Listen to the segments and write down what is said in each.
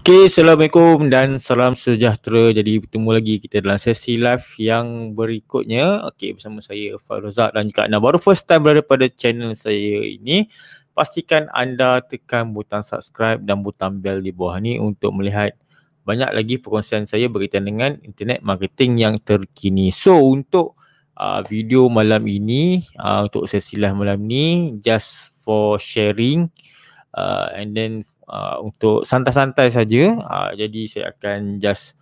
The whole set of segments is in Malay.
Okay, Assalamualaikum dan salam sejahtera. Jadi bertemu lagi kita dalam sesi live yang berikutnya. Okay, bersama saya Farozak dan jika anda baru first time berada pada channel saya ini, pastikan anda tekan butang subscribe dan butang bell di bawah ni untuk melihat banyak lagi perkongsian saya berkaitan dengan internet marketing yang terkini. So, untuk uh, video malam ini, uh, untuk sesi live malam ni, just for sharing uh, and then Uh, untuk santai-santai saja. Uh, jadi saya akan just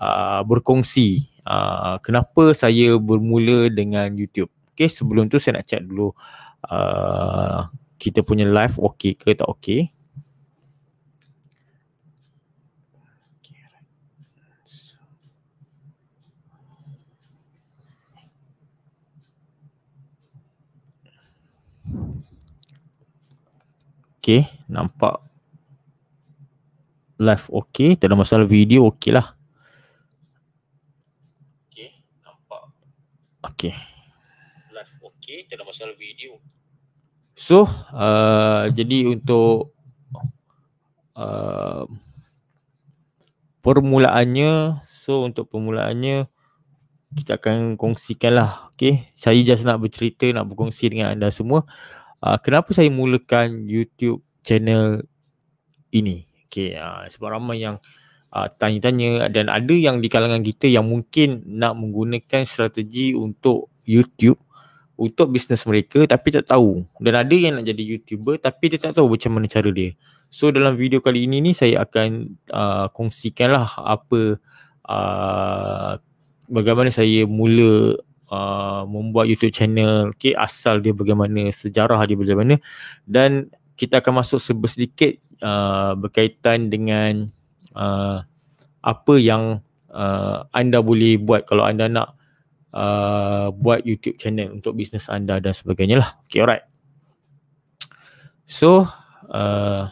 uh, berkongsi uh, kenapa saya bermula dengan YouTube. Okay, sebelum tu saya nak chat dulu uh, kita punya live okey ke tak okey. Okay, nampak live okey, tak ada masalah video okey lah. Okey, nampak. Okey. Live okey, tak ada masalah video. So, uh, jadi untuk uh, permulaannya, so untuk permulaannya kita akan kongsikan lah. Okay. Saya just nak bercerita, nak berkongsi dengan anda semua. Uh, kenapa saya mulakan YouTube channel ini? Okay, uh, ah, sebab ramai yang uh, tanya-tanya dan ada yang di kalangan kita yang mungkin nak menggunakan strategi untuk YouTube untuk bisnes mereka tapi tak tahu dan ada yang nak jadi YouTuber tapi dia tak tahu macam mana cara dia. So dalam video kali ini ni saya akan uh, kongsikanlah apa uh, bagaimana saya mula uh, membuat YouTube channel, okay, asal dia bagaimana, sejarah dia bagaimana dan kita akan masuk sebesedikit uh, berkaitan dengan uh, apa yang uh, anda boleh buat kalau anda nak uh, buat YouTube channel untuk bisnes anda dan sebagainya lah. Okay, alright. So, uh,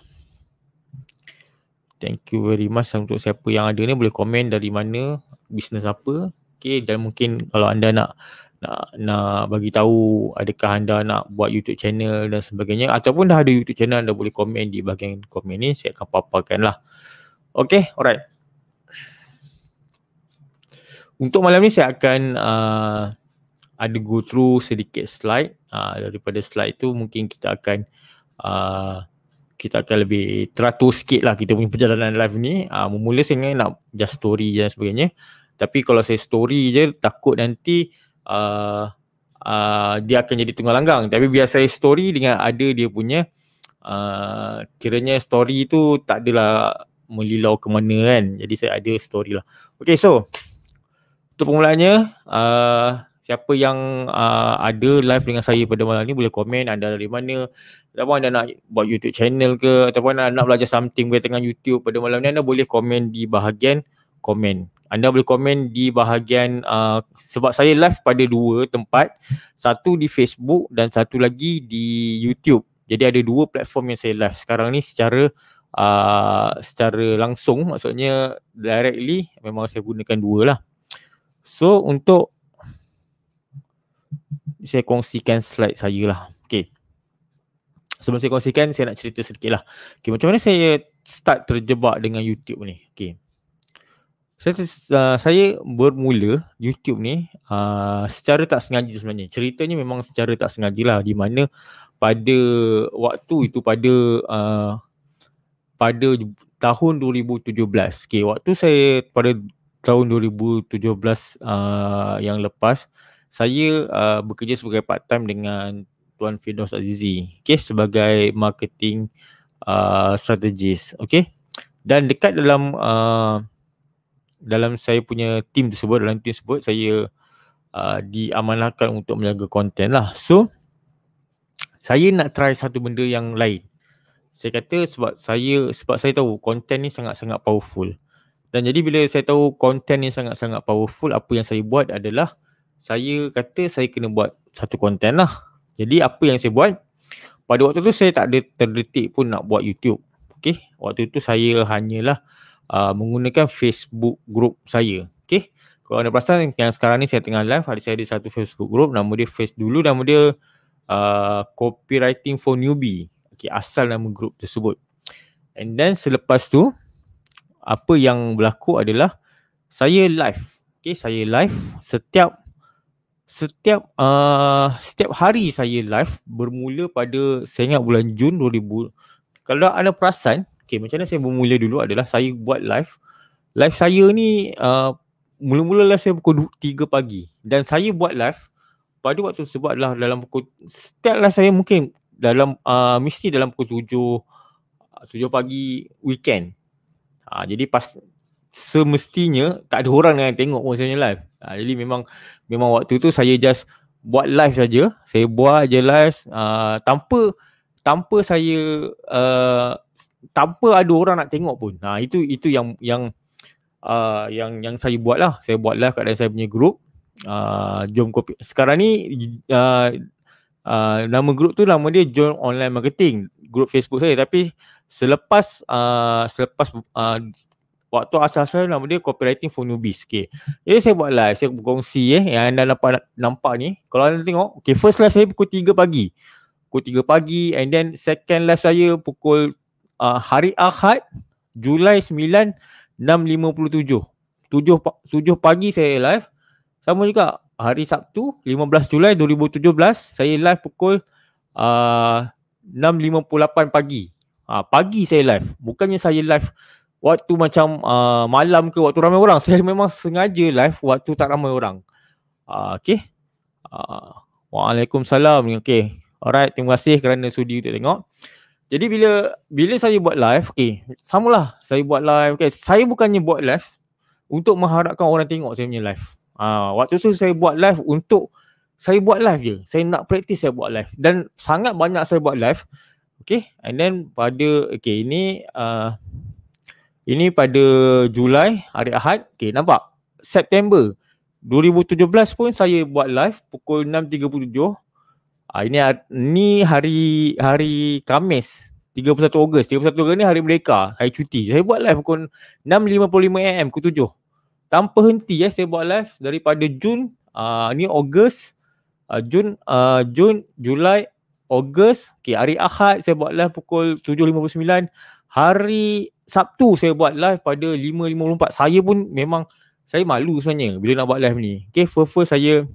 thank you very much untuk siapa yang ada ni boleh komen dari mana, bisnes apa. Okay, dan mungkin kalau anda nak nak nak bagi tahu adakah anda nak buat YouTube channel dan sebagainya ataupun dah ada YouTube channel anda boleh komen di bahagian komen ni saya akan paparkan lah. Okay, alright. Untuk malam ni saya akan uh, ada go through sedikit slide. Uh, daripada slide tu mungkin kita akan uh, kita akan lebih teratur sikit lah kita punya perjalanan live ni. Uh, memula saya nak just story dan sebagainya. Tapi kalau saya story je takut nanti uh, uh, dia akan jadi tunggal langgang tapi biasa story dengan ada dia punya uh, kiranya story tu tak adalah melilau ke mana kan jadi saya ada story lah Okay so untuk permulaannya uh, siapa yang uh, ada live dengan saya pada malam ni boleh komen anda dari mana atau anda nak buat YouTube channel ke atau anda nak belajar something berkaitan dengan YouTube pada malam ni anda boleh komen di bahagian komen. Anda boleh komen di bahagian uh, sebab saya live pada dua tempat. Satu di Facebook dan satu lagi di YouTube. Jadi ada dua platform yang saya live sekarang ni secara uh, secara langsung maksudnya directly memang saya gunakan dua lah. So untuk saya kongsikan slide saya lah. Okay. Sebelum saya kongsikan, saya nak cerita sedikit lah. Okay, macam mana saya start terjebak dengan YouTube ni? Okay saya, uh, saya bermula YouTube ni uh, secara tak sengaja sebenarnya. Ceritanya memang secara tak sengaja lah di mana pada waktu itu pada uh, pada tahun 2017. Okay, waktu saya pada tahun 2017 uh, yang lepas saya uh, bekerja sebagai part time dengan Tuan Firdaus Azizi okay, sebagai marketing uh, strategist. Okay? Dan dekat dalam uh, dalam saya punya team tersebut, dalam team tersebut saya uh, diamanahkan untuk menjaga konten lah. So, saya nak try satu benda yang lain. Saya kata sebab saya sebab saya tahu konten ni sangat-sangat powerful. Dan jadi bila saya tahu konten ni sangat-sangat powerful, apa yang saya buat adalah saya kata saya kena buat satu konten lah. Jadi apa yang saya buat, pada waktu tu saya tak ada terdetik pun nak buat YouTube. Okay, waktu tu saya hanyalah uh, menggunakan Facebook group saya. Okay. Kalau anda perasan yang sekarang ni saya tengah live, ada saya ada satu Facebook group, nama dia Face Dulu, nama dia uh, Copywriting for Newbie. Okay, asal nama group tersebut. And then selepas tu, apa yang berlaku adalah saya live. Okay, saya live setiap setiap uh, setiap hari saya live bermula pada saya ingat bulan Jun 2000. Kalau anda perasan, Okay macam mana saya bermula dulu adalah saya buat live Live saya ni uh, mula-mula live saya pukul 3 pagi Dan saya buat live pada waktu tersebut adalah dalam pukul Setiap live saya mungkin dalam uh, mesti dalam pukul 7 7 pagi weekend uh, Jadi pas semestinya tak ada orang yang tengok pun saya live uh, Jadi memang memang waktu tu saya just buat live saja Saya buat je live uh, tanpa tanpa saya uh, tanpa ada orang nak tengok pun. Ha, itu itu yang yang uh, yang yang saya buat lah. Saya buat live kat dalam saya punya grup. Uh, ah, jom kopi. Sekarang ni uh, uh, nama grup tu nama dia Join Online Marketing. Grup Facebook saya. Tapi selepas uh, selepas uh, waktu asal-asal nama dia Copywriting for Newbies. Okay. Jadi saya buat live. Saya berkongsi eh, yang anda nampak, nampak ni. Kalau anda tengok. Okay, first live saya pukul 3 pagi. Pukul 3 pagi and then second live saya pukul Ah, hari Ahad Julai 9 657 7 tujuh pagi saya live sama juga hari Sabtu 15 Julai 2017 saya live pukul uh, ah, 6.58 pagi uh, pagi saya live bukannya saya live waktu macam uh, malam ke waktu ramai orang saya memang sengaja live waktu tak ramai orang uh, okay uh, Waalaikumsalam okay alright terima kasih kerana sudi untuk tengok jadi bila bila saya buat live, okey, samalah saya buat live. Okey, saya bukannya buat live untuk mengharapkan orang tengok saya punya live. ha, waktu tu saya buat live untuk saya buat live je. Saya nak praktis saya buat live dan sangat banyak saya buat live. Okey, and then pada okey, ini uh, ini pada Julai hari Ahad. Okey, nampak? September 2017 pun saya buat live pukul Ah ini ha-, ni hari hari Khamis 31 Ogos. 31 Ogos ni hari mereka, hari cuti. Saya buat live pukul 6.55 am ke 7. Tanpa henti ya saya buat live daripada Jun ah ni Ogos ah Jun ah Jun Julai Ogos. Okey hari Ahad saya buat live pukul 7.59. Hari Sabtu saya buat live pada 5.54. Saya pun memang saya malu sebenarnya bila nak buat live ni. Okey first first saya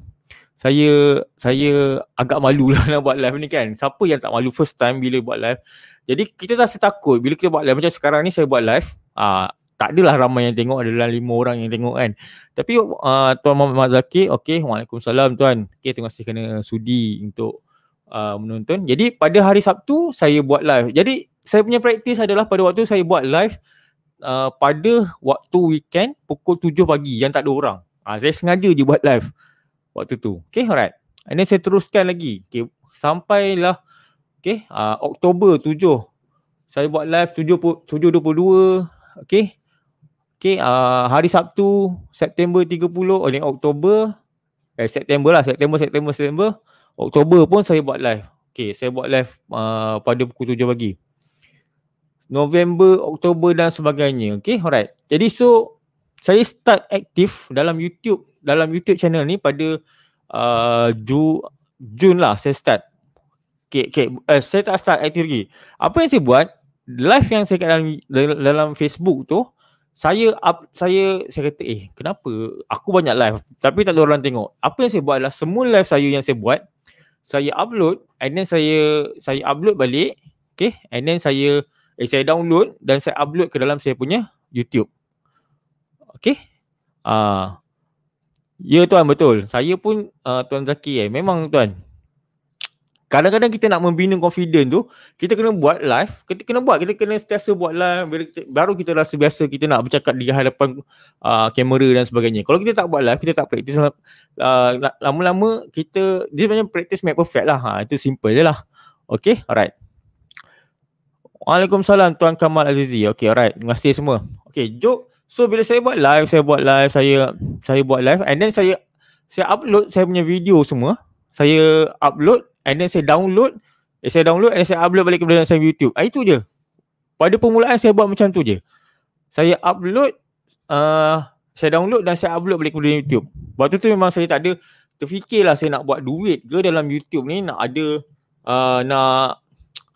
saya saya agak malu lah nak buat live ni kan. Siapa yang tak malu first time bila buat live. Jadi kita rasa takut bila kita buat live. Macam sekarang ni saya buat live. Aa, ah, tak adalah ramai yang tengok. adalah lima orang yang tengok kan. Tapi uh, Tuan Muhammad Zakir. Okay. Waalaikumsalam Tuan. Okay. Terima kasih kena sudi untuk uh, menonton. Jadi pada hari Sabtu saya buat live. Jadi saya punya praktis adalah pada waktu saya buat live. Uh, pada waktu weekend pukul tujuh pagi yang tak ada orang. Uh, saya sengaja je buat live waktu tu. Okay alright. And then saya teruskan lagi. Okay sampailah okay uh, Oktober 7. Saya buat live 7, 7.22 okay. Okay uh, hari Sabtu September 30 oleh Oktober eh September lah September September September Oktober pun saya buat live. Okay saya buat live uh, pada pukul 7 pagi. November, Oktober dan sebagainya. Okay, alright. Jadi so, saya start aktif dalam YouTube dalam YouTube channel ni pada uh, Ju, Jun lah saya start. Okay, okay. Uh, eh, saya tak start aktif lagi. Apa yang saya buat, live yang saya kat dalam, dalam Facebook tu, saya up, saya saya kata eh kenapa aku banyak live tapi tak ada orang tengok. Apa yang saya buat adalah semua live saya yang saya buat, saya upload and then saya saya upload balik. Okay, and then saya eh, saya download dan saya upload ke dalam saya punya YouTube. Okay. Uh, Ya tuan betul. Saya pun uh, tuan Zaki eh memang tuan. Kadang-kadang kita nak membina confidence tu, kita kena buat live, kita kena buat, kita kena sentiasa buat live baru kita rasa biasa kita nak bercakap di hadapan uh, kamera dan sebagainya. Kalau kita tak buat live, kita tak praktis uh, lama-lama kita dia macam practice make perfect lah. Ha, itu simple je lah. Okay, alright. Waalaikumsalam Tuan Kamal Azizi. Okay, alright. Terima kasih semua. Okay, Joe. So bila saya buat live, saya buat live, saya saya buat live and then saya saya upload saya punya video semua. Saya upload and then saya download, eh, saya download and saya upload balik kepada saya YouTube. Ah itu je. Pada permulaan saya buat macam tu je. Saya upload uh, saya download dan saya upload balik kepada YouTube. Waktu tu memang saya tak ada terfikirlah saya nak buat duit ke dalam YouTube ni nak ada uh, nak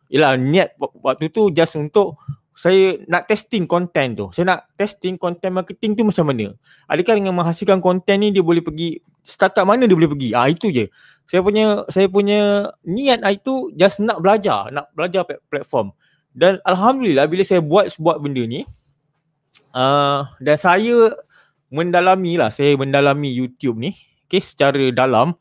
yalah niat waktu tu just untuk saya nak testing content tu. Saya nak testing content marketing tu macam mana. Adakah dengan menghasilkan content ni dia boleh pergi setakat mana dia boleh pergi. Ah itu je. Saya punya saya punya niat hari tu just nak belajar, nak belajar platform. Dan alhamdulillah bila saya buat sebuah benda ni uh, dan saya mendalami lah, saya mendalami YouTube ni okay, secara dalam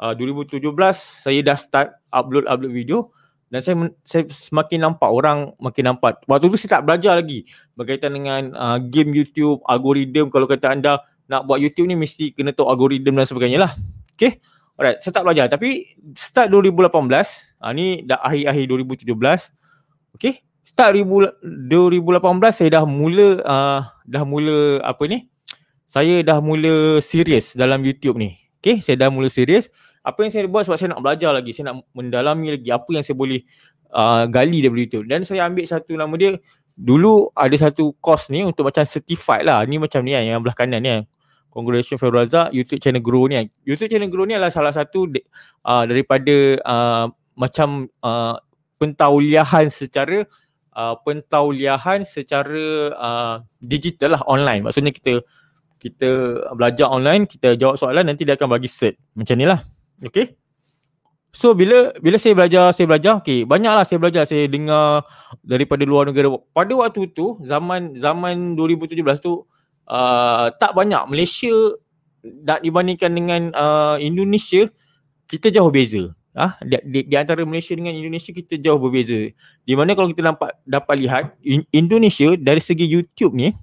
ah, uh, 2017 saya dah start upload-upload video dan saya saya semakin nampak orang makin nampak waktu tu saya tak belajar lagi berkaitan dengan uh, game YouTube algoritma kalau kata anda nak buat YouTube ni mesti kena tahu algoritma dan sebagainya lah okey alright saya tak belajar tapi start 2018 uh, ah, ni dah akhir-akhir 2017 Okay. start 2018 saya dah mula uh, dah mula apa ni saya dah mula serius dalam YouTube ni Okay. saya dah mula serius apa yang saya buat sebab saya nak belajar lagi saya nak mendalami lagi apa yang saya boleh uh, gali daripada YouTube dan saya ambil satu nama dia dulu ada satu course ni untuk macam certified lah ni macam ni kan yang belah kanan ni kan Congratulations Fairul Razak YouTube channel grow ni kan YouTube channel grow ni adalah salah satu uh, daripada uh, macam uh, pentauliahan secara uh, pentauliahan secara uh, digital lah online maksudnya kita kita belajar online kita jawab soalan nanti dia akan bagi cert macam ni lah Okay. So bila bila saya belajar, saya belajar, okay, banyaklah saya belajar, saya dengar daripada luar negara. Pada waktu tu, zaman zaman 2017 tu, uh, tak banyak. Malaysia nak dibandingkan dengan uh, Indonesia, kita jauh beza. Ah, di, di, di, antara Malaysia dengan Indonesia kita jauh berbeza. Di mana kalau kita nampak dapat lihat in, Indonesia dari segi YouTube ni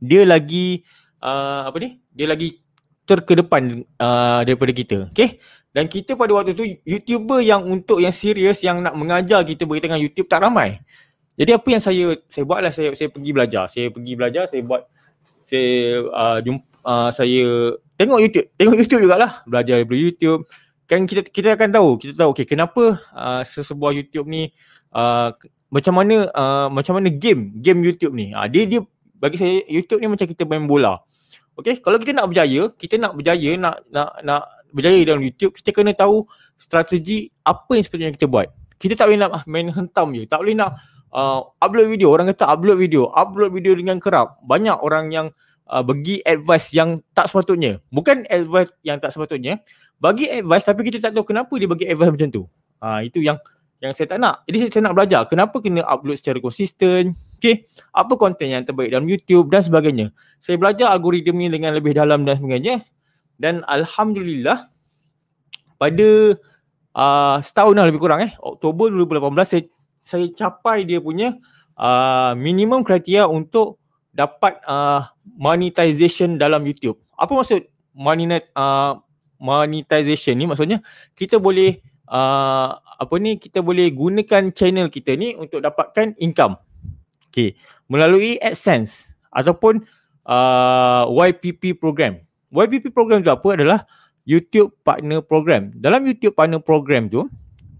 dia lagi uh, apa ni? Dia lagi terkedepan uh, daripada kita. Okay. Dan kita pada waktu tu YouTuber yang untuk yang serius yang nak mengajar kita berkaitan dengan YouTube tak ramai. Jadi apa yang saya saya buatlah saya saya pergi belajar. Saya pergi belajar, saya buat saya uh, jumpa uh, saya tengok YouTube. Tengok YouTube jugalah. Belajar dari YouTube. Kan kita kita akan tahu, kita tahu okay, kenapa uh, sesebuah YouTube ni uh, macam mana uh, macam mana game game YouTube ni. Uh, dia dia bagi saya YouTube ni macam kita main bola. Okay, kalau kita nak berjaya, kita nak berjaya, nak nak nak berjaya dalam YouTube, kita kena tahu strategi apa yang sepatutnya kita buat. Kita tak boleh nak ah, main hentam je. Tak boleh nak uh, upload video. Orang kata upload video. Upload video dengan kerap. Banyak orang yang uh, bagi advice yang tak sepatutnya. Bukan advice yang tak sepatutnya. Bagi advice tapi kita tak tahu kenapa dia bagi advice macam tu. Uh, itu yang yang saya tak nak. Jadi saya, saya nak belajar kenapa kena upload secara konsisten. Okay, apa konten yang terbaik dalam YouTube dan sebagainya. Saya belajar algoritm ni dengan lebih dalam dan sebagainya. Eh. Dan Alhamdulillah, pada uh, setahun dah lebih kurang eh, Oktober 2018, saya, saya capai dia punya uh, minimum kriteria untuk dapat uh, monetization dalam YouTube. Apa maksud monet, uh, monetization ni? Maksudnya, kita boleh uh, apa ni kita boleh gunakan channel kita ni untuk dapatkan income. Okay, melalui AdSense ataupun uh, YPP program. YPP program tu apa adalah YouTube Partner Program. Dalam YouTube Partner Program tu,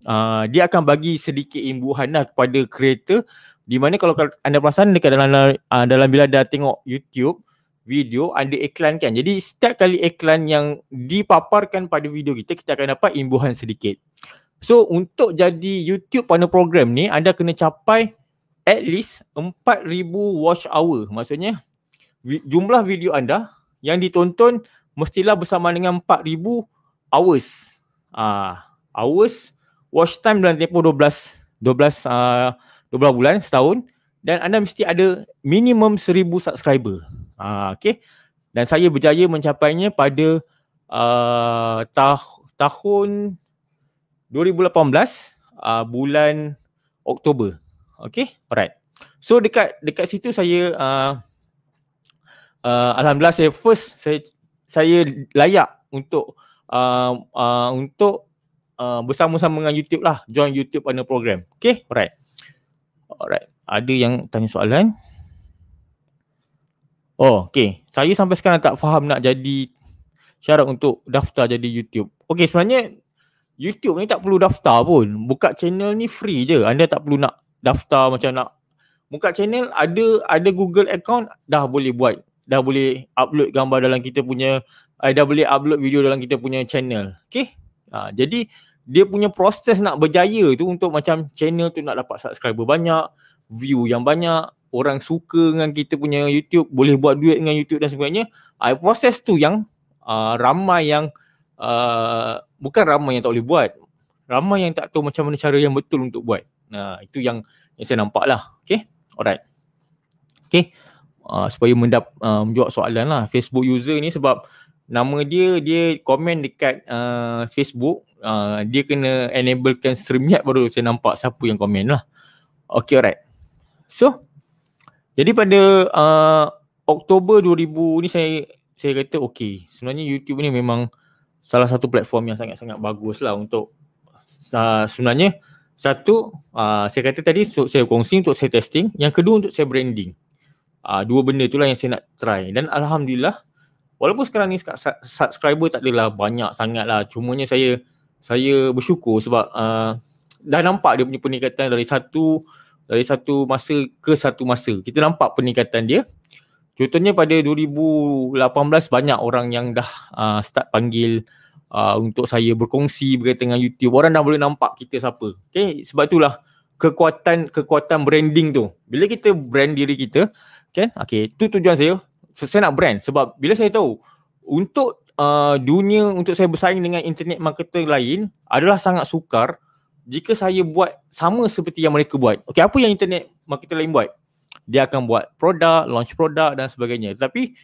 uh, dia akan bagi sedikit imbuhan lah kepada creator di mana kalau anda perasan dekat dalam uh, dalam bila anda tengok YouTube video ada iklan kan. Jadi setiap kali iklan yang dipaparkan pada video kita, kita akan dapat imbuhan sedikit. So untuk jadi YouTube Partner Program ni, anda kena capai at least 4000 watch hour maksudnya jumlah video anda yang ditonton mestilah bersama dengan 4000 hours uh, hours watch time dalam tempoh 12 12 uh, 12 bulan setahun dan anda mesti ada minimum 1000 subscriber ah uh, okey dan saya berjaya mencapainya pada uh, tah- tahun 2018 uh, ah, bulan Oktober okey berat so dekat dekat situ saya uh, uh, alhamdulillah saya first saya saya layak untuk uh, uh, untuk uh, bersama-sama dengan YouTube lah join YouTube pada program okey right alright ada yang tanya soalan oh okey saya sampai sekarang tak faham nak jadi syarat untuk daftar jadi YouTube okey sebenarnya YouTube ni tak perlu daftar pun. Buka channel ni free je. Anda tak perlu nak daftar macam nak buka channel ada ada Google account dah boleh buat dah boleh upload gambar dalam kita punya uh, dah boleh upload video dalam kita punya channel okey ha, jadi dia punya proses nak berjaya tu untuk macam channel tu nak dapat subscriber banyak view yang banyak orang suka dengan kita punya YouTube boleh buat duit dengan YouTube dan sebagainya uh, proses tu yang uh, ramai yang uh, bukan ramai yang tak boleh buat ramai yang tak tahu macam mana cara yang betul untuk buat Nah, itu yang, yang saya nampak lah. Okay. Alright. Okay. Uh, supaya mendap, uh, menjawab soalan lah. Facebook user ni sebab nama dia, dia komen dekat uh, Facebook. Uh, dia kena enablekan StreamYard baru saya nampak siapa yang komen lah. Okay, alright. So, jadi pada uh, Oktober 2000 ni saya saya kata okay. Sebenarnya YouTube ni memang salah satu platform yang sangat-sangat bagus lah untuk uh, sebenarnya uh, satu, uh, saya kata tadi so, saya kongsi untuk saya testing. Yang kedua untuk saya branding. Uh, dua benda itulah yang saya nak try. Dan Alhamdulillah, walaupun sekarang ni subscriber tak adalah banyak sangat lah. Cumanya saya saya bersyukur sebab uh, dah nampak dia punya peningkatan dari satu dari satu masa ke satu masa. Kita nampak peningkatan dia. Contohnya pada 2018 banyak orang yang dah uh, start panggil Uh, untuk saya berkongsi berkaitan dengan YouTube. Orang dah boleh nampak kita siapa. Okay? Sebab itulah kekuatan kekuatan branding tu. Bila kita brand diri kita, kan? Okay? okay, tu tujuan saya. So, saya nak brand sebab bila saya tahu untuk uh, dunia untuk saya bersaing dengan internet marketer lain adalah sangat sukar jika saya buat sama seperti yang mereka buat. Okay, apa yang internet marketer lain buat? Dia akan buat produk, launch produk dan sebagainya. Tapi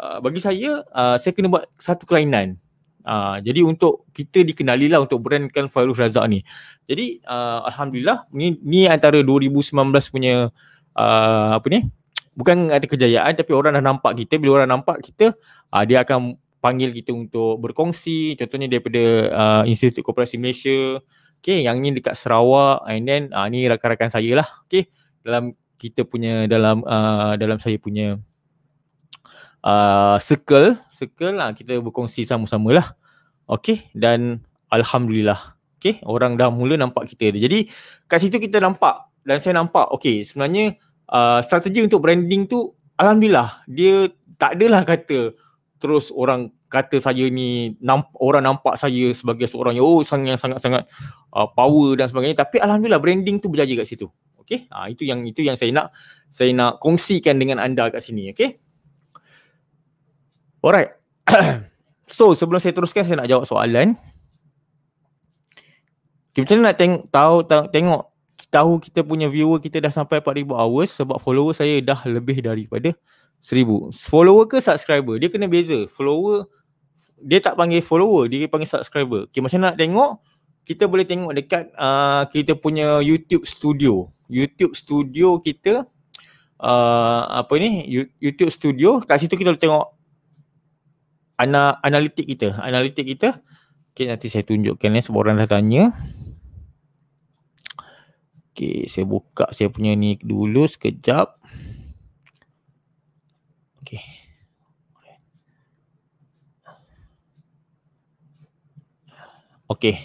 uh, bagi saya, uh, saya kena buat satu kelainan. Uh, jadi untuk kita dikenalilah untuk brandkan Fairuz Razak ni. Jadi uh, alhamdulillah ni ni antara 2019 punya uh, apa ni? Bukan ada kejayaan tapi orang dah nampak kita bila orang nampak kita uh, dia akan panggil kita untuk berkongsi contohnya daripada uh, Institut Koperasi Malaysia. okay yang ni dekat Sarawak and then uh, ni rakan-rakan saya lah. Okay dalam kita punya dalam uh, dalam saya punya uh, circle circle lah kita berkongsi sama-sama lah okay? dan alhamdulillah okay? orang dah mula nampak kita jadi kat situ kita nampak dan saya nampak okay? sebenarnya uh, strategi untuk branding tu alhamdulillah dia tak adalah kata terus orang kata saya ni nampak, orang nampak saya sebagai seorang yang oh sangat sangat sangat uh, power dan sebagainya tapi alhamdulillah branding tu berjaya kat situ okay? ha, itu yang itu yang saya nak saya nak kongsikan dengan anda kat sini okay? Alright. so sebelum saya teruskan saya nak jawab soalan. Okay, macam mana nak teng- tahu, tahu tengok tahu kita punya viewer kita dah sampai 4000 hours sebab follower saya dah lebih daripada 1000. Follower ke subscriber? Dia kena beza. Follower dia tak panggil follower, dia panggil subscriber. Okay, macam mana nak tengok? Kita boleh tengok dekat uh, kita punya YouTube Studio. YouTube Studio kita uh, apa ni? YouTube Studio. Kat situ kita boleh tengok ana, analitik kita. Analitik kita. Okay, nanti saya tunjukkan ya. Eh. Sebab orang dah tanya. Okay, saya buka saya punya ni dulu sekejap. Okay. Okay.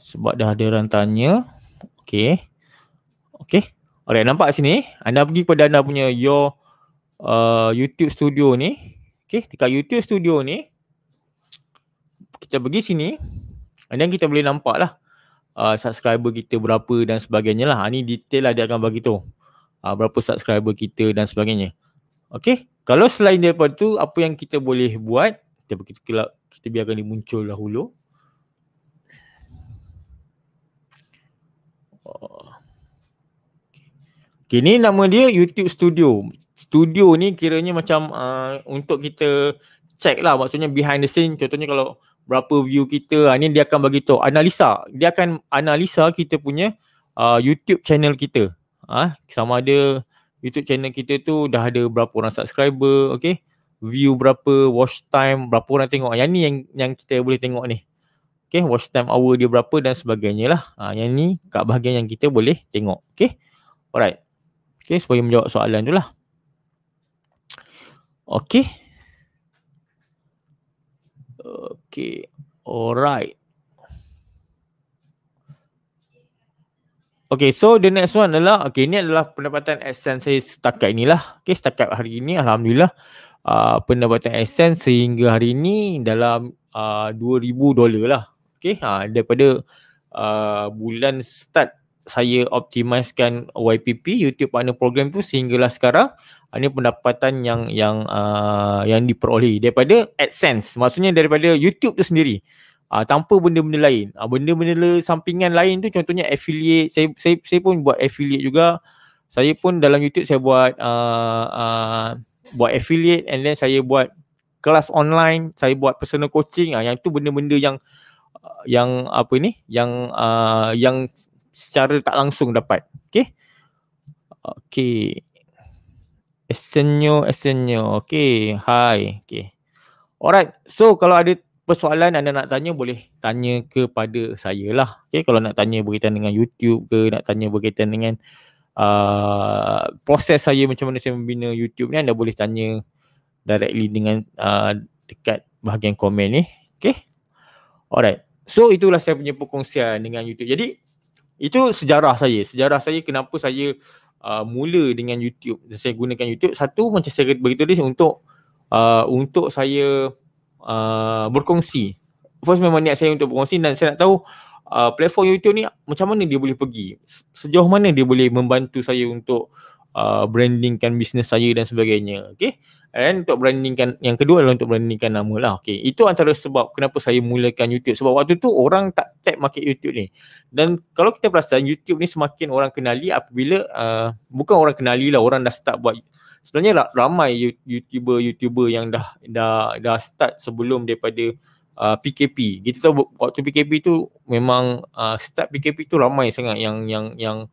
Sebab dah ada orang tanya. Okay. Okay. Alright, nampak sini. Anda pergi kepada anda punya your uh, YouTube studio ni. Okay, dekat YouTube Studio ni, kita pergi sini and then kita boleh nampak lah uh, subscriber kita berapa dan sebagainya lah. Ha, ni detail lah dia akan bagi tu. Uh, berapa subscriber kita dan sebagainya. Okey, kalau selain daripada tu, apa yang kita boleh buat, kita, kita, kita biarkan dia muncul dahulu. Oh. Okay, ni nama dia YouTube Studio studio ni kiranya macam uh, untuk kita check lah maksudnya behind the scene contohnya kalau berapa view kita uh, ni dia akan bagi tahu analisa dia akan analisa kita punya uh, YouTube channel kita ah uh, sama ada YouTube channel kita tu dah ada berapa orang subscriber okey view berapa watch time berapa orang tengok yang ni yang yang kita boleh tengok ni okey watch time hour dia berapa dan sebagainya lah uh, yang ni kat bahagian yang kita boleh tengok okey alright Okay, supaya menjawab soalan tu lah. Okay. Okay. Alright. Okay, so the next one adalah, okay, ini adalah pendapatan AdSense saya setakat inilah. Okay, setakat hari ini, Alhamdulillah, uh, pendapatan AdSense sehingga hari ini dalam uh, ah, 2000 dolar lah. Okay, uh, ha, daripada uh, bulan start saya optimiskan YPP, YouTube Partner Program tu sehinggalah sekarang. Ah, ini pendapatan yang yang uh, yang diperolehi daripada AdSense maksudnya daripada YouTube tu sendiri uh, tanpa benda-benda lain uh, benda-benda sampingan lain tu contohnya affiliate saya saya saya pun buat affiliate juga saya pun dalam YouTube saya buat uh, uh, buat affiliate and then saya buat kelas online saya buat personal coaching uh, yang tu benda-benda yang uh, yang apa ni yang uh, yang secara tak langsung dapat okey okey Esenyo, Esenyo. Okay, hi. Okay. Alright, so kalau ada persoalan anda nak tanya, boleh tanya kepada saya lah. Okay, kalau nak tanya berkaitan dengan YouTube ke, nak tanya berkaitan dengan uh, proses saya macam mana saya membina YouTube ni, anda boleh tanya directly dengan uh, dekat bahagian komen ni. Okay. Alright. So, itulah saya punya perkongsian dengan YouTube. Jadi, itu sejarah saya. Sejarah saya kenapa saya Uh, mula dengan YouTube saya gunakan YouTube satu macam saya begitu tadi untuk uh, untuk saya uh, berkongsi first memang niat saya untuk berkongsi dan saya nak tahu uh, platform YouTube ni macam mana dia boleh pergi sejauh mana dia boleh membantu saya untuk Uh, brandingkan bisnes saya dan sebagainya. Okay. And untuk brandingkan, yang kedua adalah untuk brandingkan nama lah. Okay. Itu antara sebab kenapa saya mulakan YouTube. Sebab waktu tu orang tak tap market YouTube ni. Dan kalau kita perasan YouTube ni semakin orang kenali apabila, uh, bukan orang kenali lah, orang dah start buat Sebenarnya lah, ramai YouTuber-YouTuber yang dah dah dah start sebelum daripada Uh, PKP. Kita tahu waktu PKP tu memang uh, start PKP tu ramai sangat yang yang yang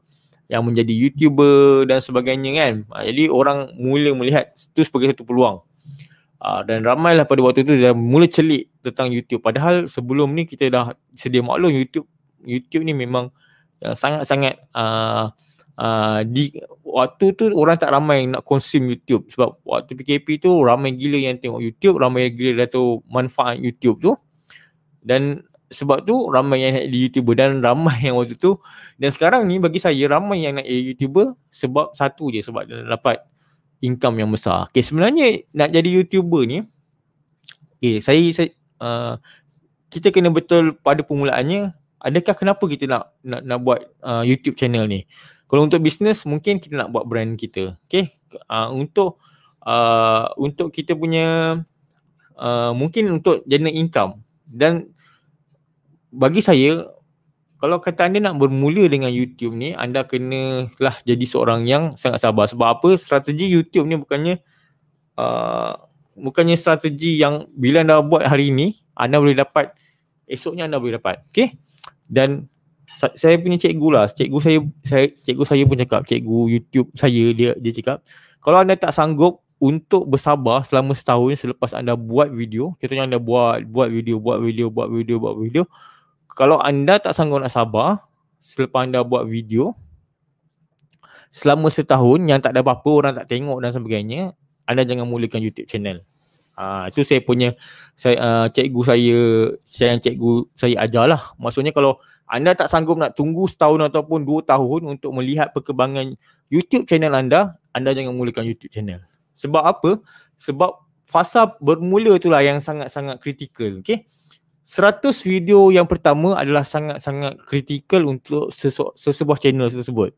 yang menjadi YouTuber dan sebagainya kan. Ha, jadi orang mula melihat itu sebagai satu peluang. Ha, dan ramailah pada waktu itu dah mula celik tentang YouTube. Padahal sebelum ni kita dah sedia maklum YouTube YouTube ni memang ah, sangat-sangat uh, uh, di waktu tu orang tak ramai nak consume YouTube sebab waktu PKP tu ramai gila yang tengok YouTube, ramai gila dah tahu manfaat YouTube tu. Dan sebab tu ramai yang nak jadi YouTuber dan ramai yang waktu tu dan sekarang ni bagi saya ramai yang nak jadi YouTuber sebab satu je sebab dia dapat income yang besar. Okay sebenarnya nak jadi YouTuber ni okay saya, saya uh, kita kena betul pada permulaannya adakah kenapa kita nak nak, nak buat uh, YouTube channel ni. Kalau untuk bisnes mungkin kita nak buat brand kita. Okay uh, untuk uh, untuk kita punya uh, mungkin untuk jadi income dan bagi saya kalau kata anda nak bermula dengan YouTube ni anda kena lah jadi seorang yang sangat sabar sebab apa strategi YouTube ni bukannya uh, bukannya strategi yang bila anda buat hari ini anda boleh dapat esoknya anda boleh dapat okey dan saya punya cikgu lah cikgu saya saya cikgu saya pun cakap cikgu YouTube saya dia dia cakap kalau anda tak sanggup untuk bersabar selama setahun selepas anda buat video contohnya anda buat buat video buat video buat video buat video, buat video kalau anda tak sanggup nak sabar selepas anda buat video selama setahun yang tak ada apa-apa orang tak tengok dan sebagainya anda jangan mulakan YouTube channel. Ha, itu saya punya saya, uh, cikgu saya saya yang cikgu saya ajar lah. Maksudnya kalau anda tak sanggup nak tunggu setahun ataupun dua tahun untuk melihat perkembangan YouTube channel anda, anda jangan mulakan YouTube channel. Sebab apa? Sebab fasa bermula itulah yang sangat-sangat kritikal. okay? 100 video yang pertama adalah sangat-sangat kritikal untuk sesebuah channel tersebut.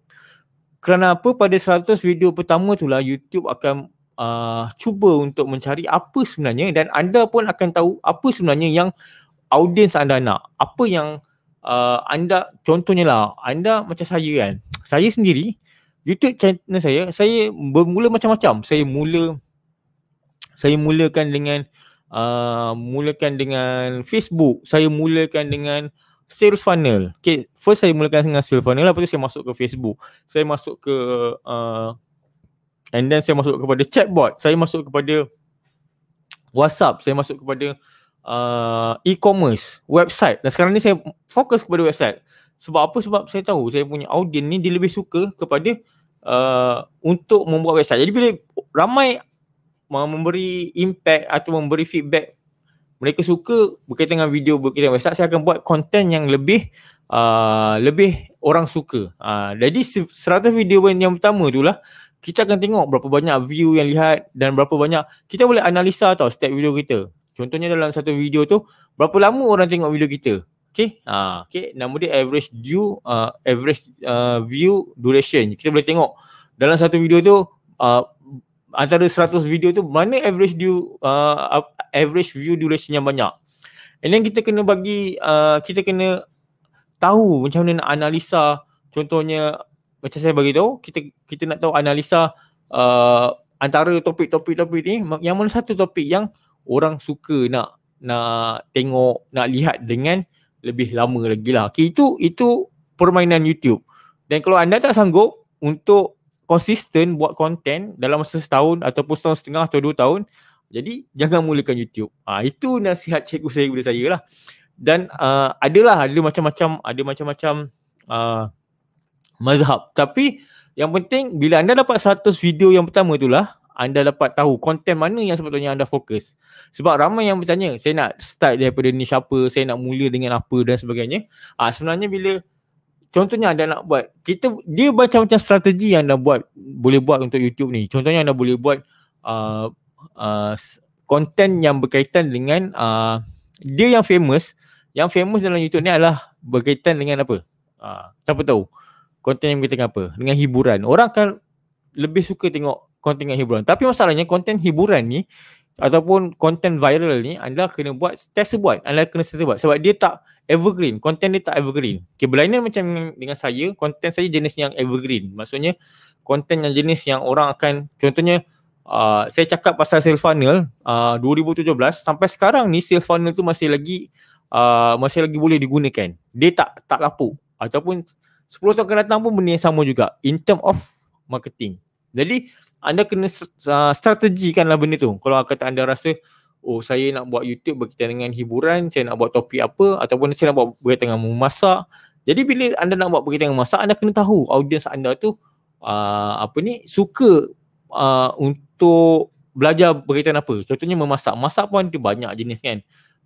Kerana apa pada 100 video pertama itulah YouTube akan uh, cuba untuk mencari apa sebenarnya dan anda pun akan tahu apa sebenarnya yang audiens anda nak. Apa yang uh, anda, contohnya lah anda macam saya kan. Saya sendiri, YouTube channel saya, saya bermula macam-macam. Saya mula, saya mulakan dengan uh, mulakan dengan Facebook, saya mulakan dengan sales funnel. Okay, first saya mulakan dengan sales funnel, lah, lepas tu saya masuk ke Facebook. Saya masuk ke uh, and then saya masuk kepada chatbot, saya masuk kepada WhatsApp, saya masuk kepada uh, e-commerce, website. Dan sekarang ni saya fokus kepada website. Sebab apa? Sebab saya tahu saya punya audien ni dia lebih suka kepada uh, untuk membuat website. Jadi bila ramai memberi impact atau memberi feedback mereka suka berkaitan dengan video berkaitan dengan website saya akan buat konten yang lebih uh, lebih orang suka uh, jadi 100 video yang pertama tu lah kita akan tengok berapa banyak view yang lihat dan berapa banyak kita boleh analisa tau setiap video kita contohnya dalam satu video tu berapa lama orang tengok video kita Okay, ha, okay. nama dia average view, uh, average uh, view duration. Kita boleh tengok dalam satu video tu uh, antara 100 video tu mana average view uh, average view duration yang banyak. And then kita kena bagi uh, kita kena tahu macam mana nak analisa contohnya macam saya bagi tahu kita kita nak tahu analisa uh, antara topik-topik topik ni yang mana satu topik yang orang suka nak nak tengok nak lihat dengan lebih lama lagi lah. Okay, itu itu permainan YouTube. Dan kalau anda tak sanggup untuk konsisten buat konten dalam masa setahun ataupun setahun setengah atau dua tahun jadi jangan mulakan YouTube. ha, itu nasihat cikgu saya kepada saya lah. Dan uh, adalah ada macam-macam ada macam-macam uh, mazhab. Tapi yang penting bila anda dapat 100 video yang pertama itulah anda dapat tahu konten mana yang sepatutnya anda fokus. Sebab ramai yang bertanya saya nak start daripada ni siapa, saya nak mula dengan apa dan sebagainya. ha, sebenarnya bila contohnya anda nak buat kita dia macam-macam strategi yang anda buat boleh buat untuk YouTube ni contohnya anda boleh buat a uh, konten uh, yang berkaitan dengan uh, dia yang famous yang famous dalam YouTube ni adalah berkaitan dengan apa uh, siapa tahu konten yang berkaitan apa dengan hiburan orang akan lebih suka tengok konten dengan hiburan tapi masalahnya konten hiburan ni ataupun content viral ni anda kena buat test buat anda kena test buat sebab dia tak evergreen content dia tak evergreen okey berlainan macam dengan saya content saya jenis yang evergreen maksudnya content yang jenis yang orang akan contohnya uh, saya cakap pasal sales funnel uh, 2017 sampai sekarang ni sales funnel tu masih lagi uh, masih lagi boleh digunakan dia tak tak lapuk ataupun 10 tahun akan datang pun benda yang sama juga in term of marketing jadi anda kena uh, strategikanlah benda tu. Kalau kata anda rasa oh saya nak buat YouTube berkaitan dengan hiburan, saya nak buat topik apa ataupun saya nak buat berkaitan dengan memasak. Jadi bila anda nak buat berkaitan dengan memasak, anda kena tahu audiens anda tu uh, apa ni suka uh, untuk belajar berkaitan apa. Contohnya memasak. Masak pun ada banyak jenis kan.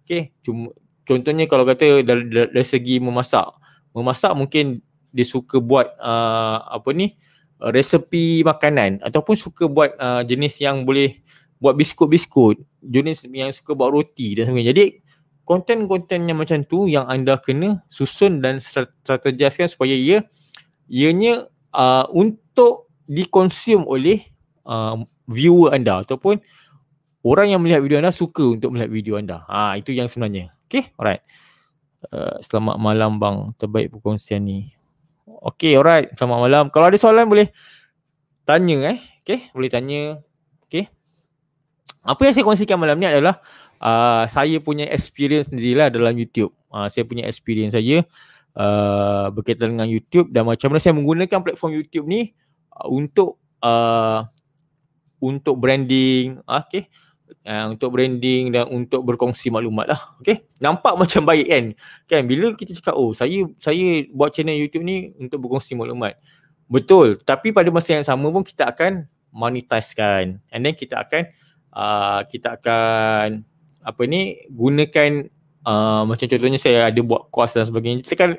Okey, cuma contohnya kalau kata dari, dari segi memasak. Memasak mungkin dia suka buat uh, apa ni uh, resepi makanan ataupun suka buat uh, jenis yang boleh buat biskut-biskut, jenis yang suka buat roti dan sebagainya. Jadi konten-konten yang macam tu yang anda kena susun dan strategiskan supaya ia ianya uh, untuk dikonsum oleh uh, viewer anda ataupun orang yang melihat video anda suka untuk melihat video anda. Ha itu yang sebenarnya. Okay, alright. Uh, selamat malam bang. Terbaik perkongsian ni. Okay alright Selamat malam Kalau ada soalan boleh Tanya eh Okay boleh tanya Okay Apa yang saya kongsikan malam ni adalah uh, Saya punya experience sendirilah dalam YouTube uh, Saya punya experience saya uh, Berkaitan dengan YouTube Dan macam mana saya menggunakan platform YouTube ni uh, Untuk uh, Untuk branding uh, Okay uh, untuk branding dan untuk berkongsi maklumat lah. Okay. Nampak macam baik kan? Kan bila kita cakap oh saya saya buat channel YouTube ni untuk berkongsi maklumat. Betul. Tapi pada masa yang sama pun kita akan monetizekan. And then kita akan uh, kita akan apa ni gunakan uh, macam contohnya saya ada buat course dan sebagainya. Kita kan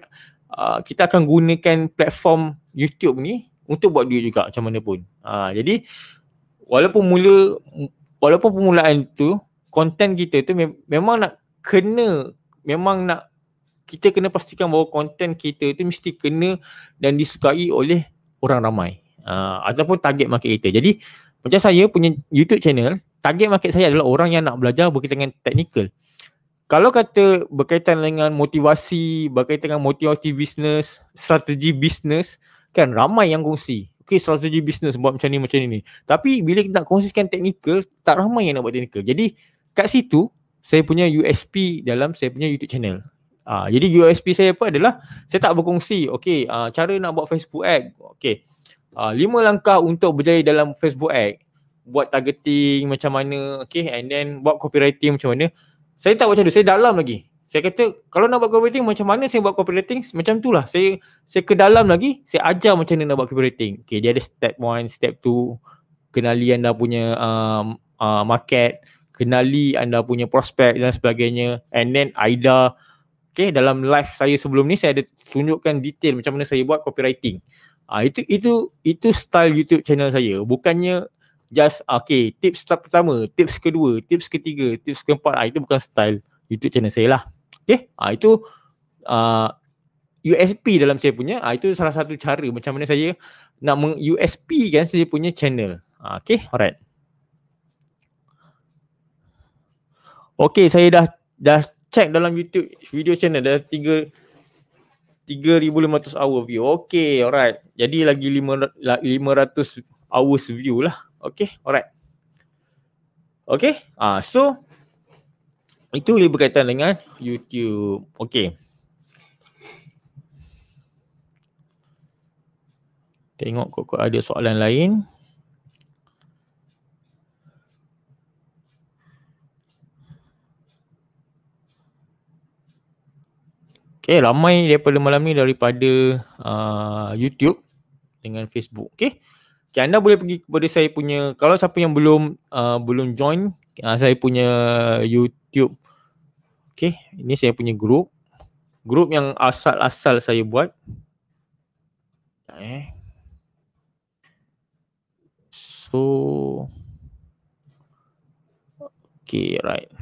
Uh, kita akan gunakan platform YouTube ni untuk buat duit juga macam mana pun. Uh, jadi walaupun mula walaupun permulaan tu konten kita tu memang nak kena memang nak kita kena pastikan bahawa konten kita tu mesti kena dan disukai oleh orang ramai uh, ataupun target market kita jadi macam saya punya YouTube channel target market saya adalah orang yang nak belajar berkaitan dengan technical kalau kata berkaitan dengan motivasi berkaitan dengan motivasi bisnes, strategi bisnes, kan ramai yang kongsi okay strategi bisnes buat macam ni macam ni tapi bila kita nak konsiskan technical tak ramai yang nak buat teknikal. jadi kat situ saya punya USP dalam saya punya YouTube channel ha, jadi USP saya apa adalah saya tak berkongsi okay ha, cara nak buat Facebook ad okay ha, lima langkah untuk berjaya dalam Facebook ad buat targeting macam mana okay and then buat copywriting macam mana saya tak buat macam tu saya dalam lagi saya kata kalau nak buat copywriting macam mana saya buat copywriting macam tu lah. saya saya ke dalam lagi saya ajar macam mana nak buat copywriting Okay, dia ada step one, step 2 kenali anda punya uh, uh, market kenali anda punya prospek dan sebagainya and then Aida Okay, dalam live saya sebelum ni saya ada tunjukkan detail macam mana saya buat copywriting uh, itu itu itu style YouTube channel saya bukannya just ah, okay. tips step pertama tips kedua tips ketiga tips keempat uh, itu bukan style YouTube channel saya lah. Okay, ha, itu uh, ah, USP dalam saya punya. Ha, itu salah satu cara macam mana saya nak meng-USP kan saya punya channel. Ha, okay, alright. Okay, saya dah dah check dalam YouTube video channel dah tiga 3500 hour view. Okay, alright. Jadi lagi 500 hours view lah. Okay, alright. Okay, ah, uh, so itu boleh berkaitan dengan YouTube. Okey. Tengok kok ada soalan lain. Okay, ramai daripada malam ni daripada uh, YouTube dengan Facebook. Okey, okay, anda boleh pergi kepada saya punya, kalau siapa yang belum uh, belum join, uh, saya punya YouTube Okay. Ini saya punya group. Group yang asal-asal saya buat. Okay. Eh. So. Okay, right.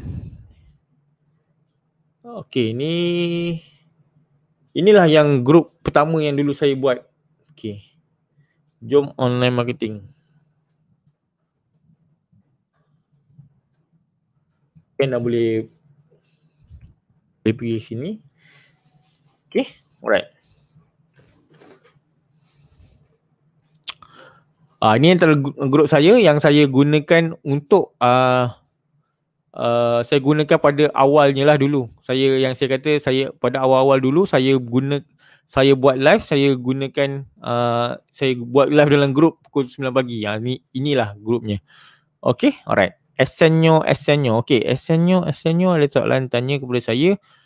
Okay, ini. Inilah yang group pertama yang dulu saya buat. Okay. Jom online marketing. Kan dah boleh dia pergi sini. Okay. Alright. Uh, ini antara grup saya yang saya gunakan untuk uh, uh, saya gunakan pada awalnya lah dulu. Saya yang saya kata saya pada awal-awal dulu saya guna saya buat live, saya gunakan uh, saya buat live dalam grup pukul 9 pagi. Ya, ini inilah grupnya. Okay, alright. Esenyo, Esenyo. Okay, Esenyo, Esenyo ada soalan tanya kepada saya. Uh,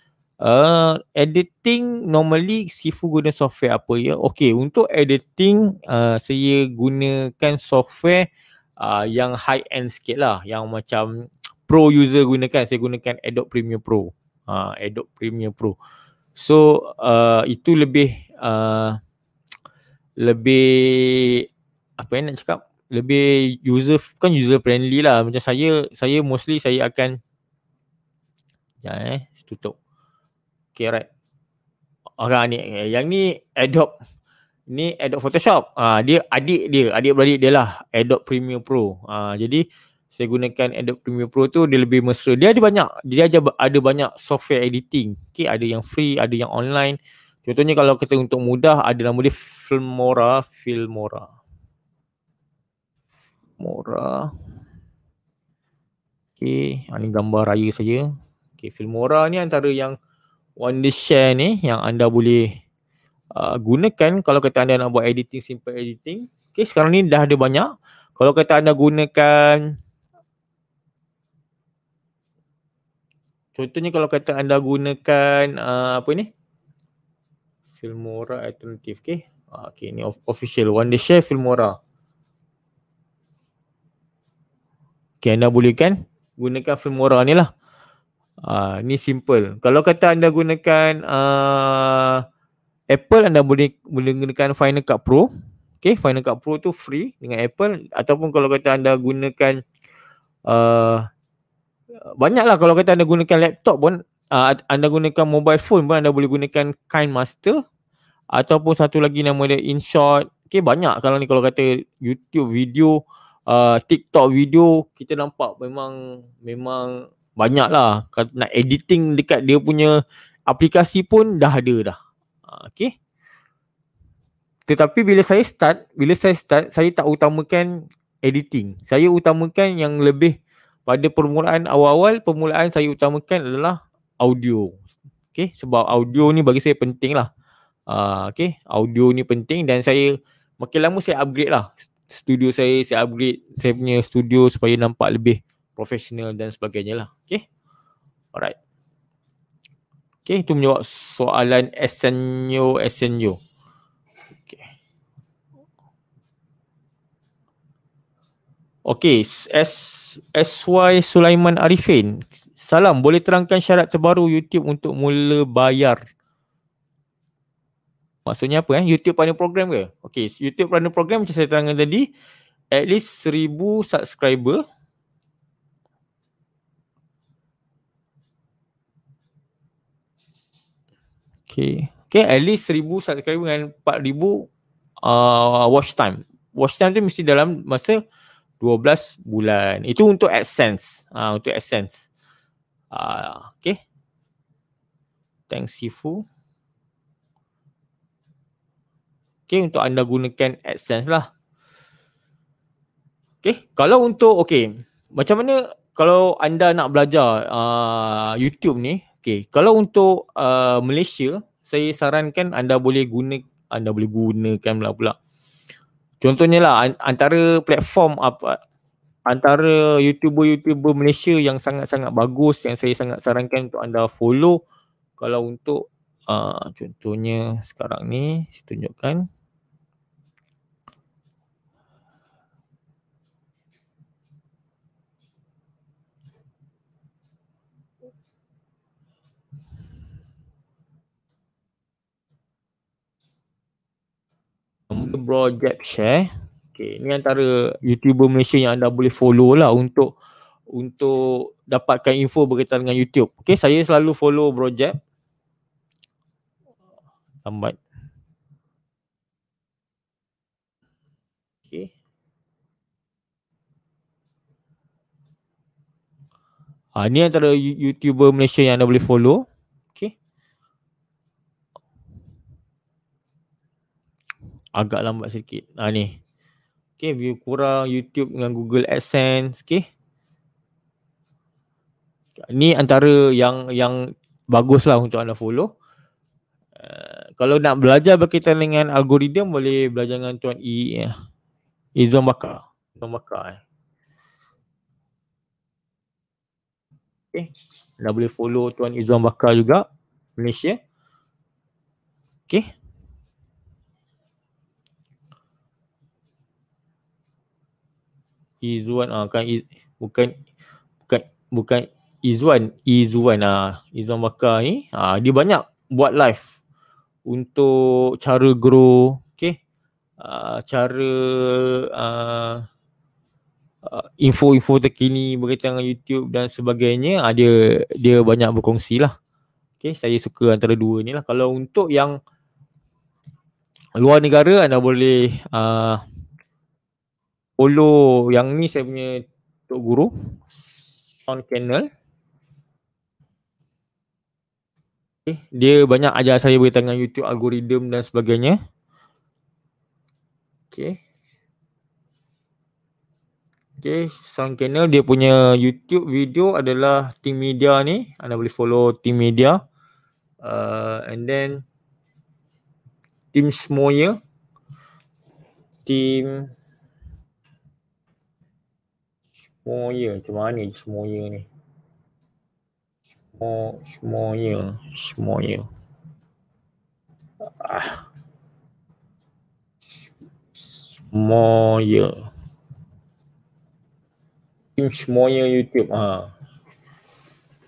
uh, editing normally sifu guna software apa ya okey untuk editing uh, saya gunakan software uh, yang high end sikit lah yang macam pro user gunakan saya gunakan Adobe Premiere Pro uh, Adobe Premiere Pro so uh, itu lebih uh, lebih apa yang nak cakap lebih user kan user friendly lah macam saya saya mostly saya akan ya eh tutup Okay, right. Orang ni, eh, yang ni Adobe. Ni Adobe Photoshop. Ha, dia adik dia, adik-beradik dia lah. Adobe Premiere Pro. Ha, jadi, saya gunakan Adobe Premiere Pro tu dia lebih mesra. Dia ada banyak, dia aja ada banyak software editing. Okay, ada yang free, ada yang online. Contohnya kalau kita untuk mudah, ada nama dia Filmora. Filmora. Filmora. Okay, ini gambar raya saja. Okay, Filmora ni antara yang Wondershare ni yang anda boleh uh, gunakan kalau kata anda nak buat editing simple editing. Okey, sekarang ni dah ada banyak. Kalau kata anda gunakan Contohnya kalau kata anda gunakan uh, apa ni? Filmora alternative okey. Ah, okey ni official Wondershare Filmora. Okey anda boleh kan gunakan Filmora ni lah. Ah, ni simple. Kalau kata anda gunakan uh, Apple anda boleh, boleh gunakan Final Cut Pro. Okay Final Cut Pro tu free dengan Apple ataupun kalau kata anda gunakan uh, banyaklah kalau kata anda gunakan laptop pun uh, anda gunakan mobile phone pun anda boleh gunakan KineMaster ataupun satu lagi nama dia InShot. Okay banyak kalau ni kalau kata YouTube video Uh, TikTok video kita nampak memang memang banyak lah Nak editing dekat dia punya Aplikasi pun dah ada dah ha, Okay Tetapi bila saya start Bila saya start Saya tak utamakan editing Saya utamakan yang lebih Pada permulaan awal-awal Permulaan saya utamakan adalah Audio Okay Sebab audio ni bagi saya penting lah uh, ha, Okay Audio ni penting dan saya Makin lama saya upgrade lah Studio saya Saya upgrade Saya punya studio Supaya nampak lebih profesional dan sebagainya lah. Okay. Alright. Okay, itu menjawab soalan SNU, SNU. Okay. Okay, S, Y Sulaiman Arifin. Salam, boleh terangkan syarat terbaru YouTube untuk mula bayar? Maksudnya apa eh? YouTube Partner Program ke? okey. YouTube Partner Program macam saya terangkan tadi, at least 1000 subscriber Okay. Okay, at least 1000 subscriber dengan 4000 uh, watch time. Watch time tu mesti dalam masa dua belas bulan. Itu untuk AdSense. Ah, uh, untuk AdSense. uh, okay. Thanks Sifu. Okay, untuk anda gunakan AdSense lah. Okay, kalau untuk, okay. Macam mana kalau anda nak belajar uh, YouTube ni, Okay, kalau untuk uh, Malaysia, saya sarankan anda boleh guna anda boleh gunakan lah pula. Contohnya lah antara platform apa antara YouTuber-YouTuber Malaysia yang sangat-sangat bagus yang saya sangat sarankan untuk anda follow kalau untuk uh, contohnya sekarang ni saya tunjukkan Mungkin hmm. bro Jeb share. Okay, ni antara YouTuber Malaysia yang anda boleh follow lah untuk untuk dapatkan info berkaitan dengan YouTube. Okay, saya selalu follow bro Jeb. Lambat. Okay. Ha, ah, ni antara YouTuber Malaysia yang anda boleh follow. agak lambat sedikit. Ha ah, ni. Okay view kurang YouTube dengan Google AdSense. Okay. Ni antara yang yang baguslah untuk anda follow. Uh, kalau nak belajar berkaitan dengan algoritma boleh belajar dengan Tuan E. Eh, Izon Bakar. Izon Bakar eh. Okay. Anda boleh follow Tuan Izon Bakar juga. Malaysia. Okay. Izuan ah kan iz, bukan bukan bukan Izuan Izuan ah Izuan Bakar ni ah dia banyak buat live untuk cara grow okey ah cara ah, ah info-info terkini berkaitan dengan YouTube dan sebagainya ah dia dia banyak berkongsi lah okey saya suka antara dua ni lah kalau untuk yang luar negara anda boleh ah follow yang ni saya punya tok guru on channel okay. Eh, dia banyak ajar saya berkaitan dengan YouTube algorithm dan sebagainya okey Okay, sound channel dia punya YouTube video adalah Team Media ni. Anda boleh follow Team Media. Uh, and then Team Smoya. Team semua Semuanya. Macam mana semuanya ni? Semua, semua semua Semuanya. Ah. semua Semuanya. semua semuanya YouTube. Ah.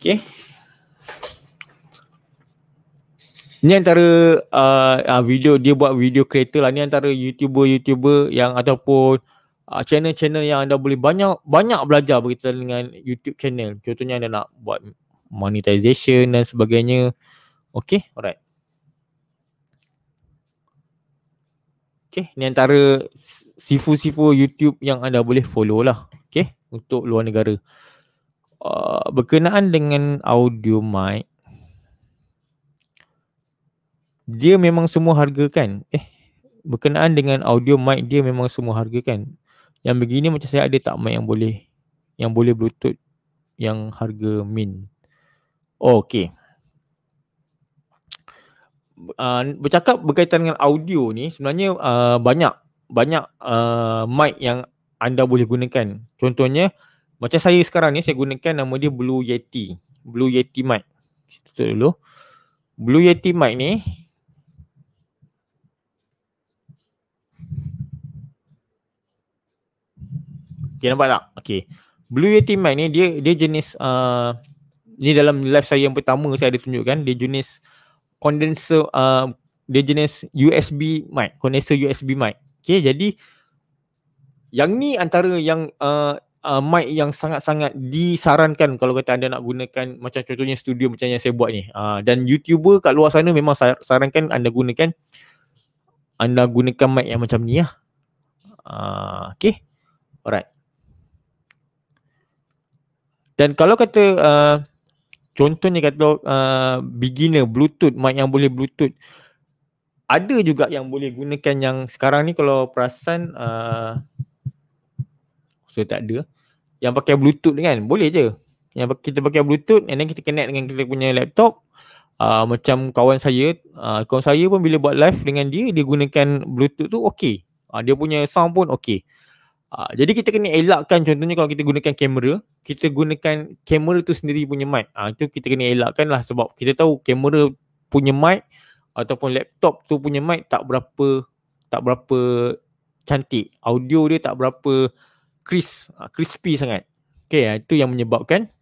Okay. Ni antara uh, video dia buat video creator lah. Ni antara YouTuber-YouTuber yang ataupun uh, channel-channel yang anda boleh banyak banyak belajar berkaitan dengan YouTube channel. Contohnya anda nak buat monetization dan sebagainya. Okay, alright. Okay, ni antara sifu-sifu YouTube yang anda boleh follow lah. Okay, untuk luar negara. Uh, berkenaan dengan audio mic dia memang semua harga kan eh berkenaan dengan audio mic dia memang semua harga kan yang begini macam saya ada tak mic yang boleh yang boleh bluetooth yang harga min. Oh, okay. Uh, bercakap berkaitan dengan audio ni sebenarnya uh, banyak banyak uh, mic yang anda boleh gunakan. Contohnya macam saya sekarang ni saya gunakan nama dia Blue Yeti. Blue Yeti mic. Kita tutup dulu. Blue Yeti mic ni Okay nampak tak? Okay. Blue Yeti Mic ni dia dia jenis uh, ni dalam live saya yang pertama saya ada tunjukkan dia jenis condenser uh, dia jenis USB mic, condenser USB mic. Okay jadi yang ni antara yang uh, uh, mic yang sangat-sangat disarankan kalau kata anda nak gunakan macam contohnya studio macam yang saya buat ni. Uh, dan YouTuber kat luar sana memang sarankan anda gunakan anda gunakan mic yang macam ni lah. Uh, okay. Alright. Dan kalau kata uh, contohnya kata uh, beginner bluetooth mic yang boleh bluetooth ada juga yang boleh gunakan yang sekarang ni kalau perasan uh, so tak ada yang pakai bluetooth kan boleh je yang kita pakai bluetooth and then kita connect dengan kita punya laptop uh, macam kawan saya uh, kawan saya pun bila buat live dengan dia dia gunakan bluetooth tu okey uh, dia punya sound pun okey Uh, jadi kita kena elakkan contohnya kalau kita gunakan kamera, kita gunakan kamera tu sendiri punya mic. Uh, itu kita kena elakkan lah sebab kita tahu kamera punya mic ataupun laptop tu punya mic tak berapa tak berapa cantik. Audio dia tak berapa crisp, uh, crispy sangat. Okay, uh, itu yang menyebabkan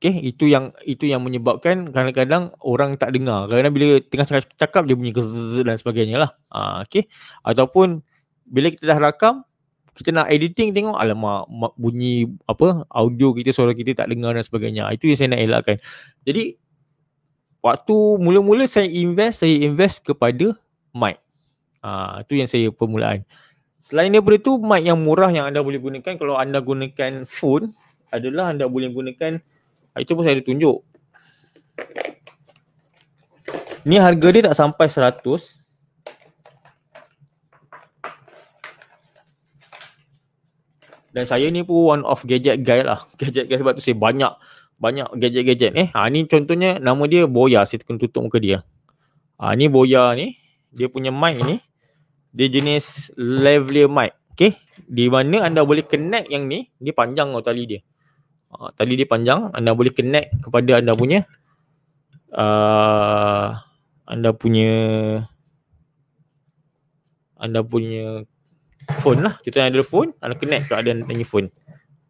Okay, itu yang itu yang menyebabkan kadang-kadang orang tak dengar. Kadang-kadang bila tengah cakap dia bunyi gzzz dan sebagainya lah. Uh, ha, okay, ataupun bila kita dah rakam, kita nak editing tengok alamak bunyi apa audio kita suara kita tak dengar dan sebagainya. Ha, itu yang saya nak elakkan. Jadi waktu mula-mula saya invest, saya invest kepada mic. Ah itu yang saya permulaan. Selain daripada itu mic yang murah yang anda boleh gunakan kalau anda gunakan phone adalah anda boleh gunakan Ah, itu pun saya ada tunjuk. Ni harga dia tak sampai 100. Dan saya ni pun one of gadget guy lah. Gadget guy sebab tu saya banyak banyak gadget-gadget eh. Ha ni contohnya nama dia Boya. Saya kena tutup muka dia. Ha ni Boya ni. Dia punya mic ni. Dia jenis lavalier mic. Okay. Di mana anda boleh connect yang ni. Dia panjang tau tali dia. Ah, tali dia panjang anda boleh connect kepada anda punya uh, anda punya anda punya phone lah kita ada phone anda connect ke ada punya phone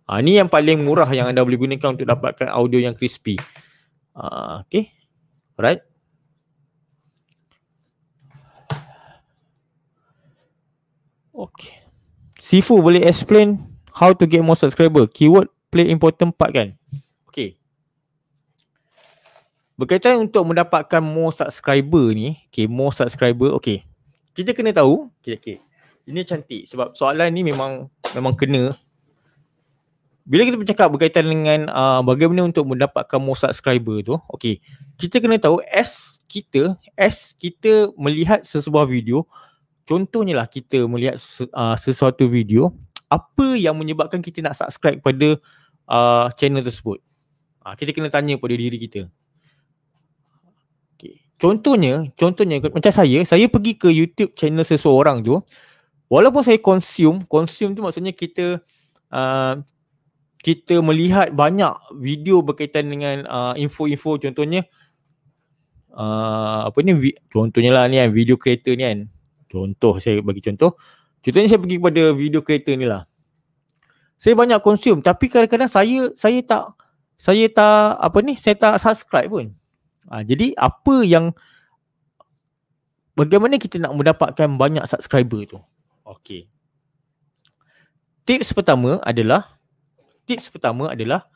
ha, ni yang paling murah yang anda boleh gunakan untuk dapatkan audio yang crispy uh, okay alright okay Sifu boleh explain how to get more subscriber keyword play important part kan. Okay. Berkaitan untuk mendapatkan more subscriber ni, okay, more subscriber, okay. Kita kena tahu, okay, okay. Ini cantik sebab soalan ni memang memang kena. Bila kita bercakap berkaitan dengan uh, bagaimana untuk mendapatkan more subscriber tu, okay. Kita kena tahu as kita, as kita melihat sesebuah video, contohnya lah kita melihat uh, sesuatu video, apa yang menyebabkan kita nak subscribe pada uh, channel tersebut? Uh, kita kena tanya pada diri kita. Okay. Contohnya, contohnya macam saya, saya pergi ke YouTube channel seseorang tu, walaupun saya consume, consume tu maksudnya kita uh, kita melihat banyak video berkaitan dengan uh, info-info contohnya uh, apa ni contohnya lah ni kan video creator ni kan contoh saya bagi contoh Contohnya saya pergi kepada video creator ni lah. Saya banyak consume tapi kadang-kadang saya saya tak saya tak apa ni saya tak subscribe pun. Ha, jadi apa yang bagaimana kita nak mendapatkan banyak subscriber tu? Okey. Tips pertama adalah tips pertama adalah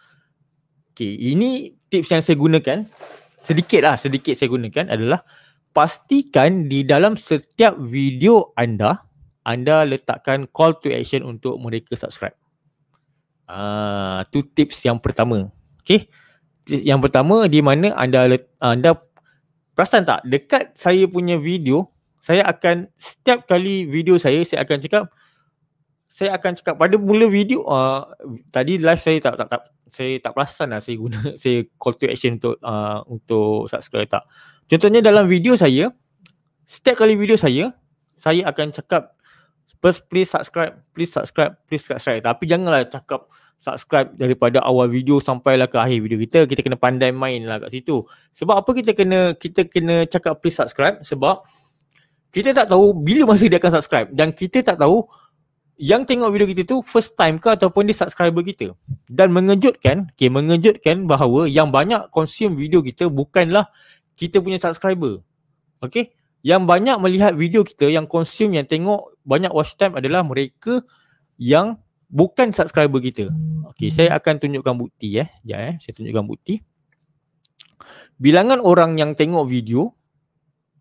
okey ini tips yang saya gunakan sedikit lah sedikit saya gunakan adalah pastikan di dalam setiap video anda anda letakkan call to action untuk mereka subscribe. Ah, uh, tu tips yang pertama. Okay. Yang pertama di mana anda let, anda perasan tak dekat saya punya video saya akan setiap kali video saya saya akan cakap saya akan cakap pada mula video uh, tadi live saya tak tak, tak saya tak perasan lah saya guna saya call to action untuk uh, untuk subscribe tak. Contohnya dalam video saya setiap kali video saya saya akan cakap First please subscribe, please subscribe, please subscribe. Tapi janganlah cakap subscribe daripada awal video sampailah ke akhir video kita. Kita kena pandai main lah kat situ. Sebab apa kita kena kita kena cakap please subscribe? Sebab kita tak tahu bila masa dia akan subscribe dan kita tak tahu yang tengok video kita tu first time ke ataupun dia subscriber kita. Dan mengejutkan, okay, mengejutkan bahawa yang banyak consume video kita bukanlah kita punya subscriber. Okay? Yang banyak melihat video kita, yang consume, yang tengok banyak watch time adalah mereka yang bukan subscriber kita. Okey, saya akan tunjukkan bukti eh. Ya eh, saya tunjukkan bukti. Bilangan orang yang tengok video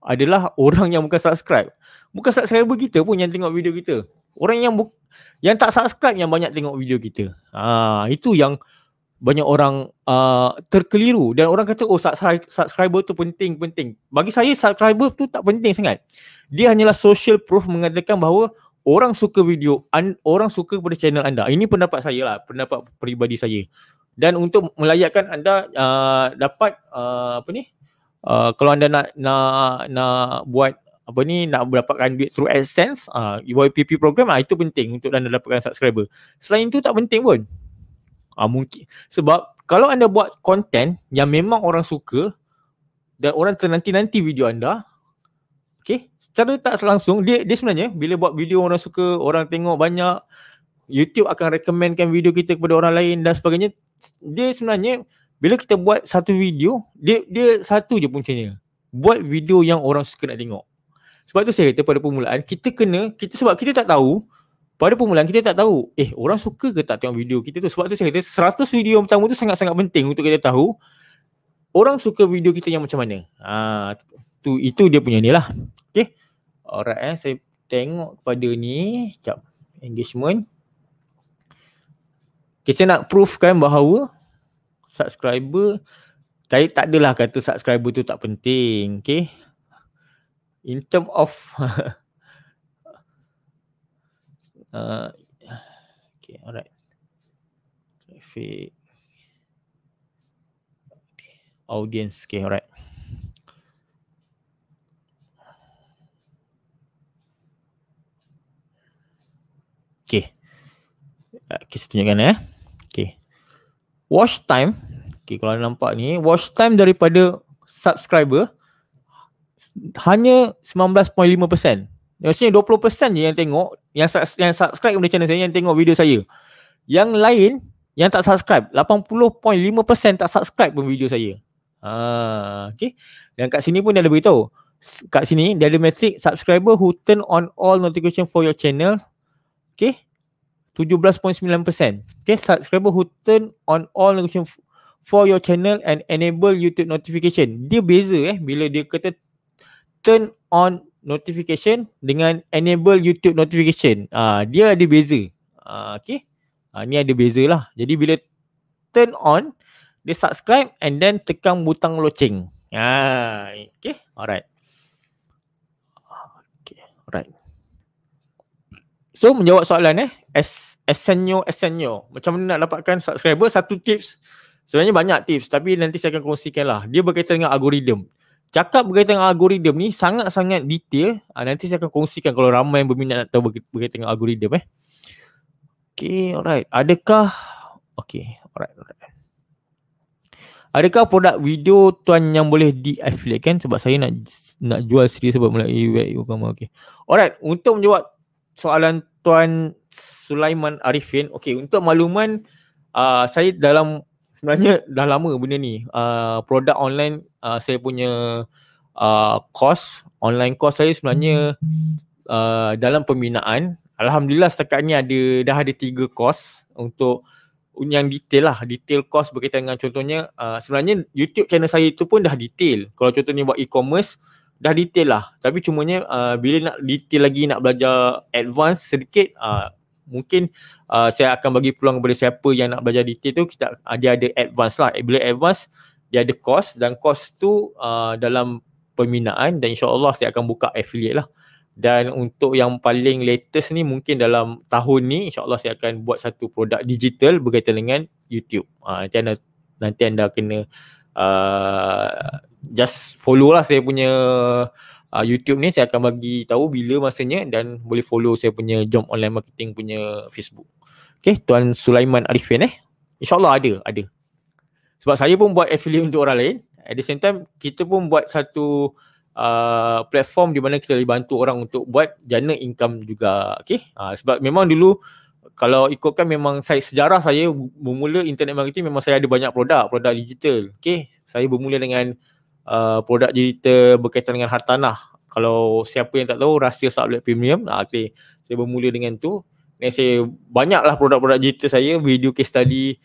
adalah orang yang bukan subscribe. Bukan subscriber kita pun yang tengok video kita. Orang yang bu- yang tak subscribe yang banyak tengok video kita. Ha, itu yang banyak orang uh, terkeliru dan orang kata oh subscri- subscriber tu penting penting. Bagi saya subscriber tu tak penting sangat. Dia hanyalah social proof mengatakan bahawa orang suka video, orang suka pada channel anda. Ini pendapat saya lah, pendapat peribadi saya. Dan untuk melayakkan anda uh, dapat uh, apa ni? Uh, kalau anda nak nak nak buat apa ni nak mendapatkan duit through AdSense uh, YPP program lah itu penting untuk anda dapatkan subscriber selain itu tak penting pun Ah mungkin sebab kalau anda buat konten yang memang orang suka dan orang ternanti-nanti video anda, okey, secara tak langsung dia dia sebenarnya bila buat video orang suka, orang tengok banyak, YouTube akan rekomenkan video kita kepada orang lain dan sebagainya. Dia sebenarnya bila kita buat satu video, dia dia satu je puncanya. Buat video yang orang suka nak tengok. Sebab tu saya kata pada permulaan, kita kena, kita sebab kita tak tahu pada permulaan kita tak tahu eh orang suka ke tak tengok video kita tu sebab tu saya kata 100 video yang pertama tu sangat-sangat penting untuk kita tahu orang suka video kita yang macam mana ha, tu itu dia punya ni lah okay alright eh saya tengok kepada ni jap engagement okay, saya nak kan bahawa subscriber tak tak adalah kata subscriber tu tak penting okay in term of Uh, okay, alright. Traffic. Okay. Audience. Okay, alright. Okay, uh, kita tunjukkan eh. Okay. Watch time. Okay, kalau anda nampak ni. Watch time daripada subscriber. Hanya yang Maksudnya 20% je yang tengok yang yang subscribe kepada channel saya yang tengok video saya. Yang lain yang tak subscribe 80.5% tak subscribe pun video saya. Ha okey. Yang kat sini pun dia ada beritahu. Kat sini dia ada metric subscriber who turn on all notification for your channel. Okay. 17.9%. Okay, subscriber who turn on all notification for your channel and enable YouTube notification. Dia beza eh bila dia kata turn on notification dengan enable YouTube notification. Uh, dia ada beza. Uh, okay. Uh, ni ada beza lah. Jadi bila turn on, dia subscribe and then tekan butang loceng. Uh, okay. Alright. Okay. Alright. So menjawab soalan eh. Esenyo, esenyo. Macam mana nak dapatkan subscriber? Satu tips. Sebenarnya banyak tips tapi nanti saya akan kongsikan lah. Dia berkaitan dengan algoritma cakap berkaitan dengan algoritma ni sangat-sangat detail. Uh, nanti saya akan kongsikan kalau ramai yang berminat nak tahu berkaitan dengan algoritma eh. Okay, alright. Adakah Okay, alright, alright. Adakah produk video tuan yang boleh di-affiliate kan? Sebab saya nak nak jual siri sebab mulai web okay. Alright, untuk menjawab soalan tuan Sulaiman Arifin. Okay, untuk makluman uh, saya dalam sebenarnya dah lama benda ni. Uh, produk online uh, saya punya uh, course, online kos saya sebenarnya uh, dalam pembinaan. Alhamdulillah setakat ni ada, dah ada tiga kos untuk yang detail lah. Detail kos. berkaitan dengan contohnya uh, sebenarnya YouTube channel saya itu pun dah detail. Kalau contohnya buat e-commerce, dah detail lah. Tapi cumanya uh, bila nak detail lagi nak belajar advance sedikit, uh, mungkin uh, saya akan bagi peluang kepada siapa yang nak belajar detail tu kita ada uh, ada advance lah bila advance dia ada kos dan kos tu uh, dalam peminaan dan insyaallah saya akan buka affiliate lah dan untuk yang paling latest ni mungkin dalam tahun ni insyaallah saya akan buat satu produk digital berkaitan dengan YouTube uh, nanti anda nanti anda kena uh, just follow lah saya punya uh, YouTube ni saya akan bagi tahu bila masanya dan boleh follow saya punya job online marketing punya Facebook. Okay, Tuan Sulaiman Arifin eh. InsyaAllah ada, ada. Sebab saya pun buat affiliate untuk orang lain. At the same time, kita pun buat satu uh, platform di mana kita boleh bantu orang untuk buat jana income juga. Okay, uh, ah, sebab memang dulu kalau ikutkan memang saya, sejarah saya bermula internet marketing memang saya ada banyak produk, produk digital. Okay, saya bermula dengan Uh, produk digital berkaitan dengan hartanah. Kalau siapa yang tak tahu rahsia sublet premium, ah, okay. saya bermula dengan tu. Dan saya banyaklah produk-produk digital saya, video case study,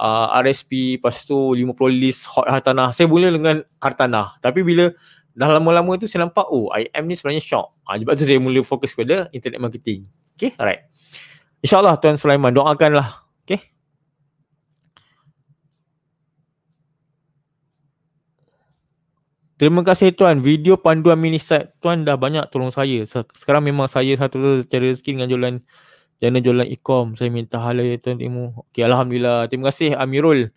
uh, RSP, lepas tu 50 list hot hartanah. Saya mula dengan hartanah. Tapi bila dah lama-lama tu saya nampak, oh IM ni sebenarnya shock. Ah, sebab tu saya mula fokus kepada internet marketing. Okay, alright. InsyaAllah Tuan Sulaiman, doakanlah. Okay. Terima kasih tuan. Video panduan mini set tuan dah banyak tolong saya. Sekarang memang saya satu cara rezeki dengan jualan jana jualan e-com. Saya minta hal ya tuan timu. Okey alhamdulillah. Terima kasih Amirul.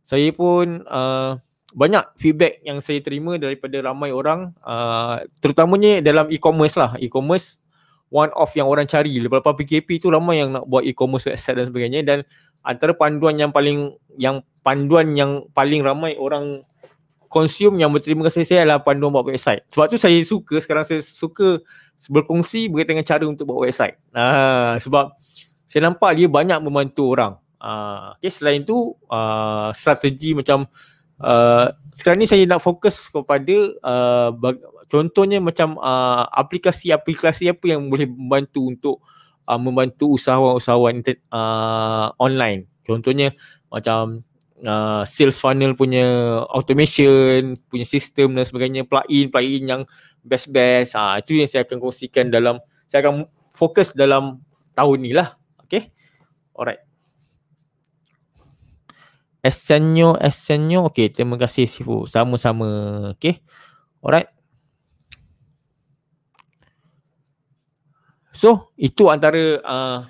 Saya pun uh, banyak feedback yang saya terima daripada ramai orang uh, terutamanya dalam e-commerce lah. E-commerce one of yang orang cari. Lepas-lepas PKP tu ramai yang nak buat e-commerce website dan sebagainya dan antara panduan yang paling yang panduan yang paling ramai orang consume yang menerima kasih saya adalah pandu buat website. Sebab tu saya suka sekarang saya suka berkongsi berkaitan dengan cara untuk buat website. Ha, sebab saya nampak dia banyak membantu orang. Ha, ah, okay, selain tu uh, strategi macam uh, sekarang ni saya nak fokus kepada uh, contohnya macam uh, aplikasi-aplikasi apa yang boleh membantu untuk uh, membantu usahawan-usahawan uh, online. Contohnya macam uh, sales funnel punya automation, punya sistem dan sebagainya, plugin, plugin yang best-best. Ha, itu yang saya akan kongsikan dalam, saya akan fokus dalam tahun ni lah. Okay. Alright. Esenyo, Esenyo. Okay, terima kasih Sifu. Sama-sama. Okay. Alright. So, itu antara uh,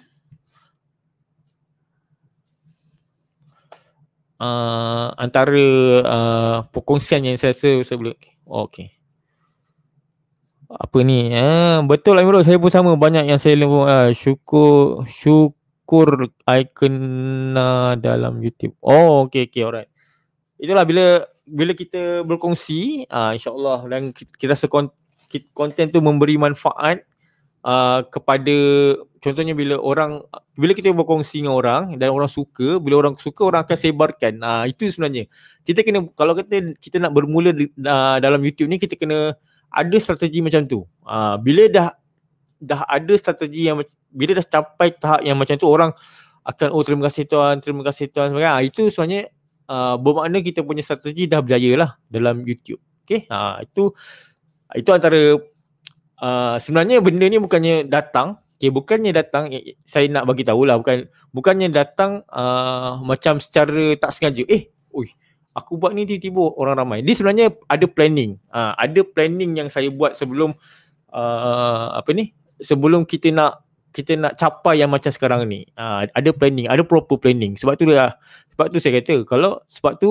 uh, antara uh, perkongsian yang saya rasa saya boleh. Oh, okey. Apa ni? Eh, betul lah Imrod. Saya pun sama. Banyak yang saya lembut. Uh, syukur, syukur icon uh, dalam YouTube. Oh, okey, okey. Alright. Itulah bila bila kita berkongsi, uh, insyaAllah dan kita rasa konten tu memberi manfaat, Uh, kepada contohnya bila orang bila kita berkongsi dengan orang dan orang suka bila orang suka orang akan sebarkan uh, itu sebenarnya kita kena kalau kita kita nak bermula uh, dalam YouTube ni kita kena ada strategi macam tu uh, bila dah dah ada strategi yang bila dah sampai tahap yang macam tu orang akan oh terima kasih tuan terima kasih tuan sebagainya uh, itu sebenarnya uh, bermakna kita punya strategi dah berjaya lah dalam YouTube Okay, uh, itu itu antara uh, sebenarnya benda ni bukannya datang okay, bukannya datang saya nak bagi tahulah bukan bukannya datang uh, macam secara tak sengaja eh oi aku buat ni tiba-tiba orang ramai dia sebenarnya ada planning uh, ada planning yang saya buat sebelum uh, apa ni sebelum kita nak kita nak capai yang macam sekarang ni uh, ada planning ada proper planning sebab tu dia sebab tu saya kata kalau sebab tu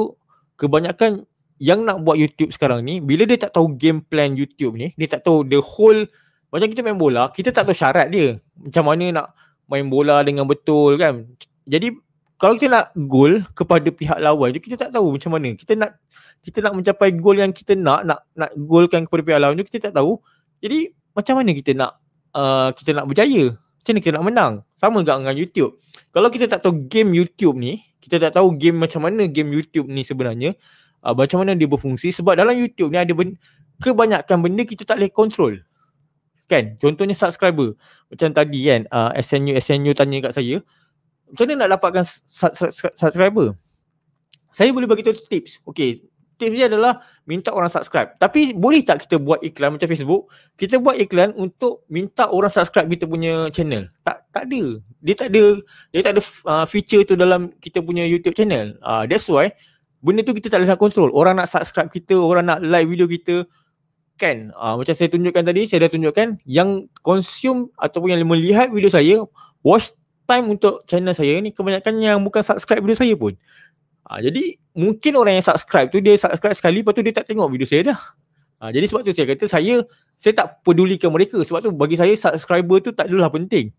kebanyakan yang nak buat YouTube sekarang ni bila dia tak tahu game plan YouTube ni dia tak tahu the whole macam kita main bola kita tak tahu syarat dia macam mana nak main bola dengan betul kan jadi kalau kita nak goal kepada pihak lawan tu kita tak tahu macam mana kita nak kita nak mencapai goal yang kita nak nak nak goalkan kepada pihak lawan tu kita tak tahu jadi macam mana kita nak uh, kita nak berjaya macam mana kita nak menang sama juga dengan YouTube kalau kita tak tahu game YouTube ni kita tak tahu game macam mana game YouTube ni sebenarnya uh, macam mana dia berfungsi sebab dalam YouTube ni ada ben- kebanyakan benda kita tak boleh kontrol, kan contohnya subscriber macam tadi kan uh, ah, SNU SNU tanya kat saya macam mana nak dapatkan subscriber saya boleh bagi tu tips okey tips dia adalah minta orang subscribe tapi boleh tak kita buat iklan macam Facebook kita buat iklan untuk minta orang subscribe kita punya channel tak tak ada dia tak ada dia tak ada uh, feature tu dalam kita punya YouTube channel uh, that's why benda tu kita tak boleh nak control. Orang nak subscribe kita, orang nak like video kita, kan? Uh, macam saya tunjukkan tadi, saya dah tunjukkan yang consume ataupun yang melihat video saya, watch time untuk channel saya ni kebanyakan yang bukan subscribe video saya pun. Uh, jadi mungkin orang yang subscribe tu dia subscribe sekali lepas tu dia tak tengok video saya dah. Uh, jadi sebab tu saya kata saya saya tak pedulikan mereka sebab tu bagi saya subscriber tu tak adalah penting.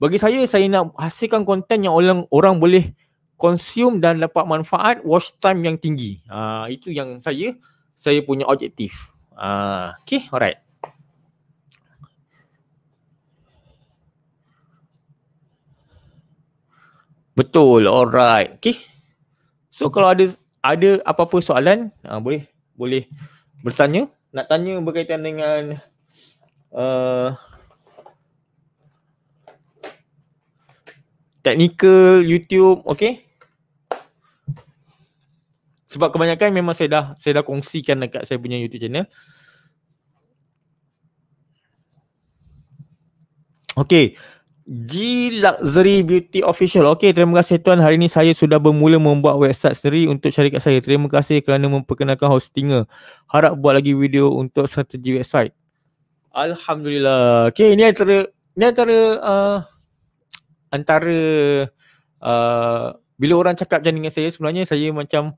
Bagi saya saya nak hasilkan konten yang orang orang boleh consume dan dapat manfaat watch time yang tinggi. Uh, itu yang saya saya punya objektif. Uh, ah, okay, alright. Betul, alright. Okay. So kalau ada ada apa-apa soalan, uh, boleh boleh bertanya. Nak tanya berkaitan dengan uh, technical YouTube, okay? sebab kebanyakan memang saya dah saya dah kongsikan dekat saya punya YouTube channel. Okay. G Luxury Beauty Official. Okay, terima kasih tuan. Hari ini saya sudah bermula membuat website sendiri untuk syarikat saya. Terima kasih kerana memperkenalkan hostingnya. Harap buat lagi video untuk strategi website. Alhamdulillah. Okay, ini antara ini antara uh, antara uh, bila orang cakap macam dengan saya sebenarnya saya macam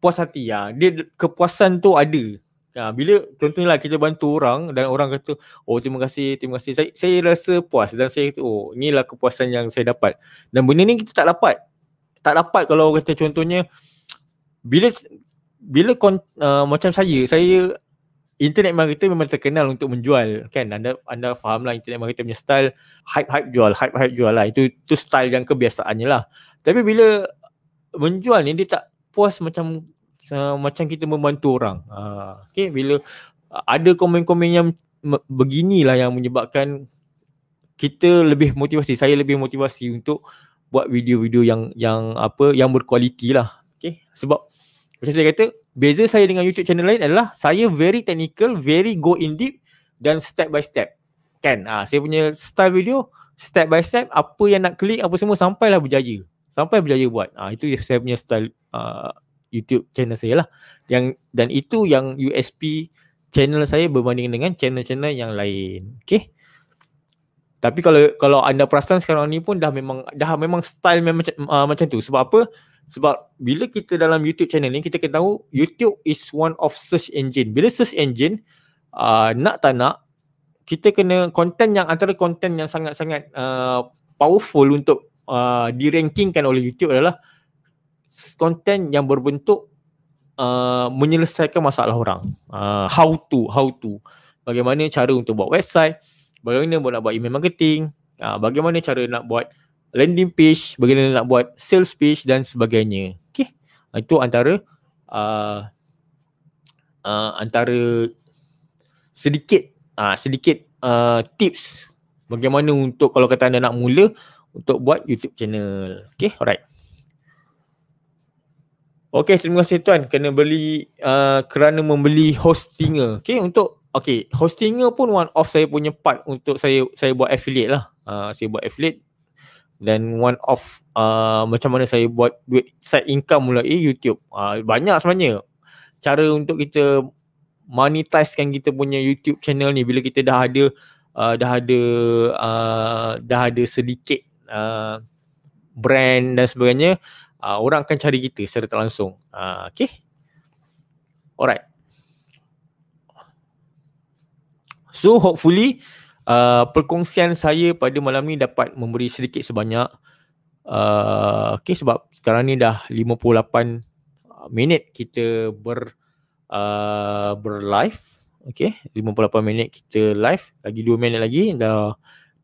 puas hati ah. Dia kepuasan tu ada. Ha, bila contohnya lah kita bantu orang dan orang kata oh terima kasih, terima kasih. Saya, saya rasa puas dan saya kata oh inilah kepuasan yang saya dapat. Dan benda ni kita tak dapat. Tak dapat kalau kata contohnya bila bila uh, macam saya, saya internet marketer memang terkenal untuk menjual kan anda anda faham lah internet marketer punya style hype hype jual hype hype jual lah itu itu style yang kebiasaannya lah tapi bila menjual ni dia tak puas macam uh, macam kita membantu orang. Uh, ha, okay, bila ada komen-komen yang beginilah yang menyebabkan kita lebih motivasi, saya lebih motivasi untuk buat video-video yang yang apa yang berkualiti lah. Okay. Sebab macam saya kata, beza saya dengan YouTube channel lain adalah saya very technical, very go in deep dan step by step. Kan? Ha, saya punya style video step by step apa yang nak klik apa semua sampailah berjaya sampai berjaya buat. Ah itu saya punya style uh, YouTube channel saya lah. Yang dan itu yang USP channel saya berbanding dengan channel-channel yang lain. Okay. Tapi kalau kalau anda perasan sekarang ni pun dah memang dah memang style memang uh, macam tu. Sebab apa? Sebab bila kita dalam YouTube channel ni kita kena tahu YouTube is one of search engine. Bila search engine uh, nak tak nak kita kena konten yang antara konten yang sangat-sangat uh, powerful untuk uh, dirankingkan oleh YouTube adalah konten yang berbentuk uh, menyelesaikan masalah orang. Uh, how to, how to. Bagaimana cara untuk buat website, bagaimana nak buat email marketing, uh, bagaimana cara nak buat landing page, bagaimana nak buat sales page dan sebagainya. Okay. Uh, itu antara uh, uh, antara sedikit uh, sedikit uh, tips bagaimana untuk kalau kata anda nak mula untuk buat YouTube channel. Okay, alright. Okay, terima kasih tuan. Kena beli uh, kerana membeli hostinger. Okay, untuk okay, hostinger pun one off saya punya part untuk saya saya buat affiliate lah. Uh, saya buat affiliate dan one off uh, macam mana saya buat duit side income mulai YouTube. Uh, banyak sebenarnya cara untuk kita monetize kan kita punya YouTube channel ni bila kita dah ada uh, dah ada uh, dah ada sedikit uh, brand dan sebagainya, uh, orang akan cari kita secara langsung. Uh, okay? Alright. So hopefully uh, perkongsian saya pada malam ni dapat memberi sedikit sebanyak uh, okay, sebab sekarang ni dah 58 uh, minit kita ber uh, berlive okay, 58 minit kita live lagi 2 minit lagi dah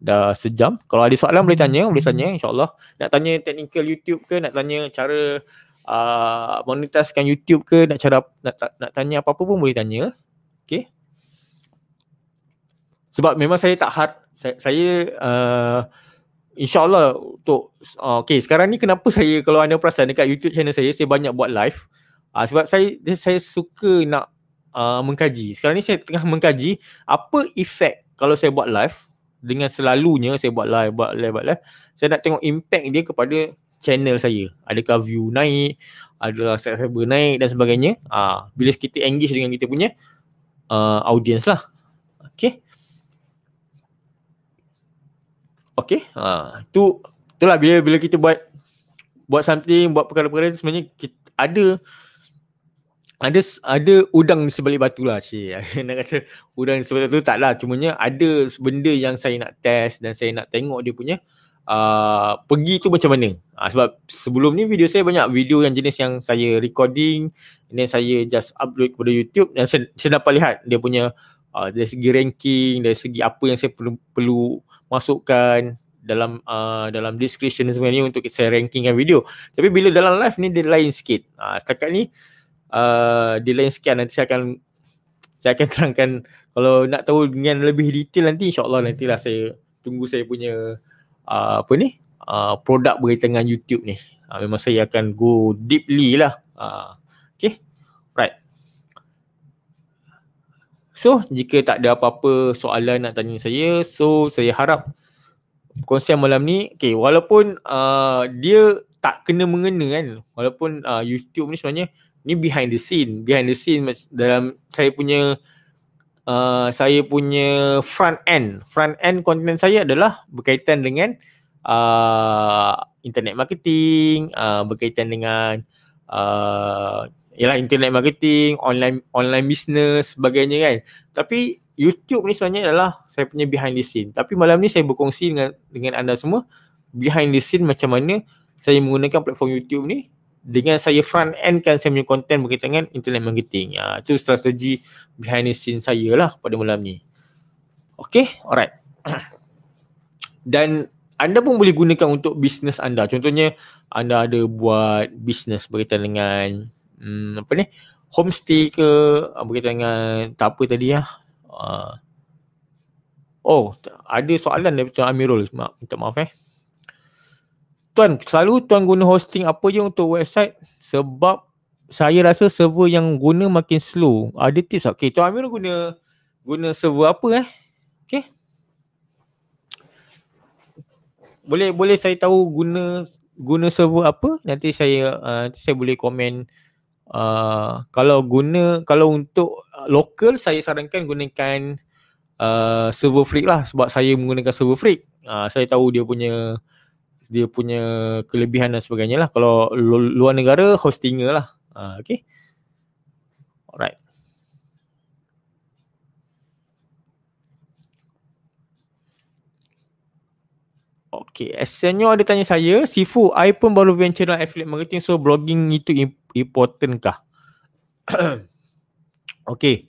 dah sejam. Kalau ada soalan boleh tanya, boleh hmm. tanya insyaAllah. Nak tanya technical YouTube ke, nak tanya cara uh, monetizekan YouTube ke, nak cara nak, nak tanya apa-apa pun boleh tanya. Okay. Sebab memang saya tak hard, saya, saya uh, insyaAllah untuk, uh, okay sekarang ni kenapa saya kalau anda perasan dekat YouTube channel saya, saya banyak buat live. Uh, sebab saya saya suka nak uh, mengkaji. Sekarang ni saya tengah mengkaji apa efek kalau saya buat live dengan selalunya saya buat live, buat live, buat live. Saya nak tengok impact dia kepada channel saya. Adakah view naik, adalah subscriber naik dan sebagainya. Ah, bila kita engage dengan kita punya uh, audience lah. Okay. Okay. Ah, uh, tu lah. bila bila kita buat buat something, buat perkara-perkara sebenarnya kita ada ada ada udang di sebalik batu lah cik. nak kata udang di sebalik batu tak lah. Cumanya ada benda yang saya nak test dan saya nak tengok dia punya uh, pergi tu macam mana. Uh, sebab sebelum ni video saya banyak video yang jenis yang saya recording dan saya just upload kepada YouTube dan saya, saya dapat lihat dia punya uh, dari segi ranking, dari segi apa yang saya perlu, perlu masukkan dalam uh, dalam description sebenarnya untuk saya rankingkan video. Tapi bila dalam live ni dia lain sikit. Uh, setakat ni uh, di lain sekian nanti saya akan saya akan terangkan kalau nak tahu dengan lebih detail nanti insyaAllah nantilah saya tunggu saya punya uh, apa ni uh, produk berkaitan dengan YouTube ni. Uh, memang saya akan go deeply lah. Uh, okay. Right. So jika tak ada apa-apa soalan nak tanya saya so saya harap konsep malam ni okay walaupun uh, dia tak kena mengena kan walaupun uh, YouTube ni sebenarnya ni behind the scene behind the scene dalam saya punya uh, saya punya front end front end content saya adalah berkaitan dengan uh, internet marketing uh, berkaitan dengan uh, ialah internet marketing online online business sebagainya kan tapi YouTube ni sebenarnya adalah saya punya behind the scene tapi malam ni saya berkongsi dengan dengan anda semua behind the scene macam mana saya menggunakan platform YouTube ni dengan saya front end kan saya punya content berkaitan dengan internet marketing. Ha, itu strategi behind the scene saya lah pada malam ni. Okay, alright. Dan anda pun boleh gunakan untuk bisnes anda. Contohnya anda ada buat bisnes berkaitan dengan hmm, apa ni? Homestay ke ah, berkaitan dengan tak apa tadi ya. Uh, oh, ada soalan daripada Amirul. Minta maaf eh tuan selalu tuan guna hosting apa je untuk website sebab saya rasa server yang guna makin slow. Ada tips tak? Okay, Tuan Amirul guna guna server apa eh? Okay. Boleh boleh saya tahu guna guna server apa? Nanti saya uh, saya boleh komen uh, kalau guna kalau untuk local saya sarankan gunakan uh, server freak lah sebab saya menggunakan server freak. Uh, saya tahu dia punya dia punya kelebihan dan sebagainya lah. Kalau luar negara hostinger lah. Uh, ha, okay. Alright. Okay, Senyo ada tanya saya, Sifu, I pun baru venture dalam affiliate marketing, so blogging itu important kah? okay.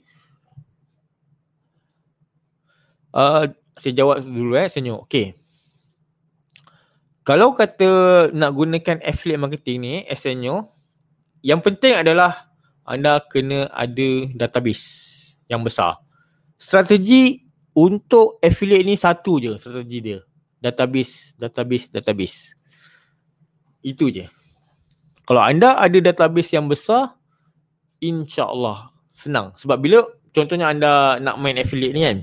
Uh, saya jawab dulu eh, Senyo. Okay kalau kata nak gunakan affiliate marketing ni SNO yang penting adalah anda kena ada database yang besar strategi untuk affiliate ni satu je strategi dia database database database itu je kalau anda ada database yang besar insyaallah senang sebab bila contohnya anda nak main affiliate ni kan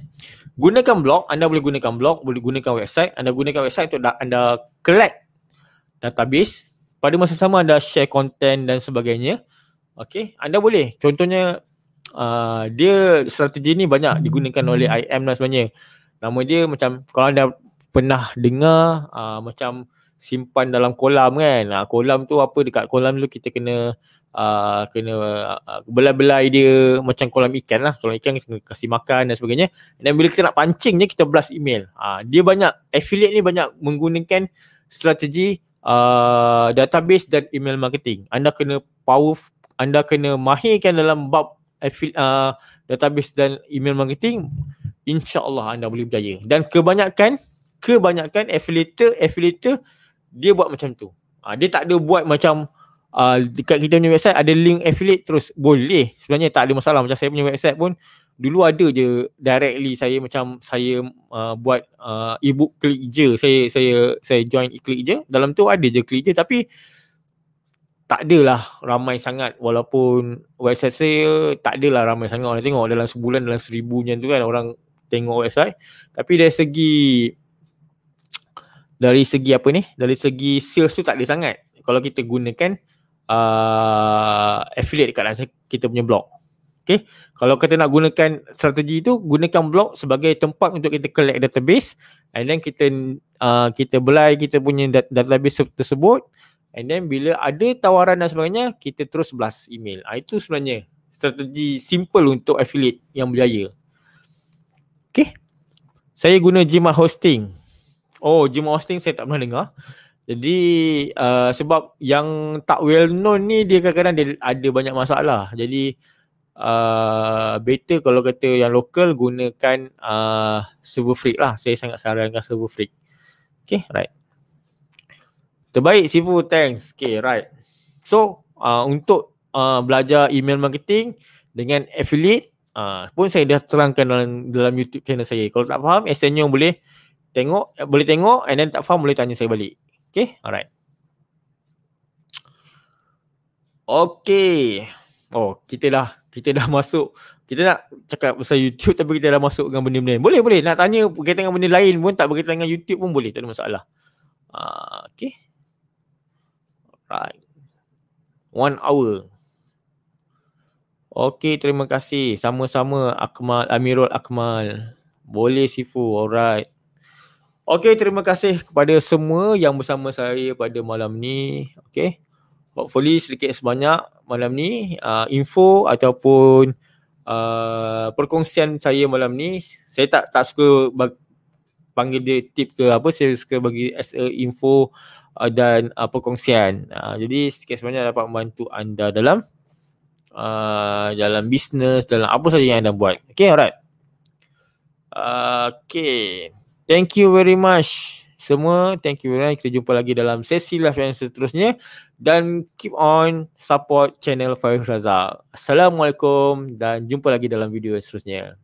gunakan blog, anda boleh gunakan blog, boleh gunakan website, anda gunakan website untuk da- anda collect database. Pada masa sama anda share content dan sebagainya. Okay, anda boleh. Contohnya, uh, dia strategi ni banyak digunakan oleh IM dan sebagainya. Nama dia macam kalau anda pernah dengar uh, macam simpan dalam kolam kan. Ha, kolam tu apa dekat kolam tu kita kena uh, kena uh, ah, belai-belai dia macam kolam ikan lah. Kolam ikan kita kasih makan dan sebagainya. Dan bila kita nak pancing je kita blast email. Ha, dia banyak affiliate ni banyak menggunakan strategi uh, database dan email marketing. Anda kena power anda kena mahirkan dalam bab affiliate uh, database dan email marketing insyaallah anda boleh berjaya. Dan kebanyakan kebanyakan affiliate affiliate dia buat macam tu. Ha, dia tak ada buat macam uh, dekat kita punya website ada link affiliate terus boleh. Sebenarnya tak ada masalah macam saya punya website pun dulu ada je directly saya macam saya uh, buat uh, ebook klik je. Saya saya saya join e-click je. Dalam tu ada je klik je tapi tak adalah ramai sangat walaupun website saya tak adalah ramai sangat orang tengok dalam sebulan dalam seribu macam tu kan orang tengok website tapi dari segi dari segi apa ni dari segi sales tu tak ada sangat kalau kita gunakan uh, affiliate dekat dalam kita punya blog Okay. Kalau kita nak gunakan strategi tu, gunakan blog sebagai tempat untuk kita collect database and then kita uh, kita belai kita punya database tersebut and then bila ada tawaran dan sebagainya, kita terus blast email. Uh, itu sebenarnya strategi simple untuk affiliate yang berjaya. Okay. Saya guna Gmail Hosting. Oh Jim Austin saya tak pernah dengar. Jadi uh, sebab yang tak well known ni dia kadang-kadang dia ada banyak masalah. Jadi uh, better kalau kata yang lokal gunakan uh, server freak lah. Saya sangat sarankan server freak. Okay right. Terbaik Sifu thanks. Okay right. So uh, untuk uh, belajar email marketing dengan affiliate uh, pun saya dah terangkan dalam, dalam YouTube channel saya. Kalau tak faham SNU boleh Tengok, boleh tengok and then tak faham boleh tanya saya balik. Okay, alright. Okay. Oh, kita dah, kita dah masuk. Kita nak cakap pasal YouTube tapi kita dah masuk dengan benda-benda lain. Boleh, boleh. Nak tanya berkaitan dengan benda lain pun tak berkaitan dengan YouTube pun boleh. Tak ada masalah. Uh, okay. Alright. One hour. Okay, terima kasih. Sama-sama Akmal, Amirul Akmal. Boleh, Sifu. Alright. Okay, terima kasih kepada semua yang bersama saya pada malam ni. Okay. Hopefully sedikit sebanyak malam ni uh, info ataupun uh, perkongsian saya malam ni. Saya tak tak suka bag- panggil dia tip ke apa. Saya suka bagi as a info uh, dan uh, perkongsian. Uh, jadi sedikit sebanyak dapat membantu anda dalam uh, dalam bisnes, dalam apa saja yang anda buat. Okay, alright. Uh, okay. Thank you very much semua. Thank you very much. Kita jumpa lagi dalam sesi live yang seterusnya. Dan keep on support channel Faiz Razak. Assalamualaikum dan jumpa lagi dalam video seterusnya.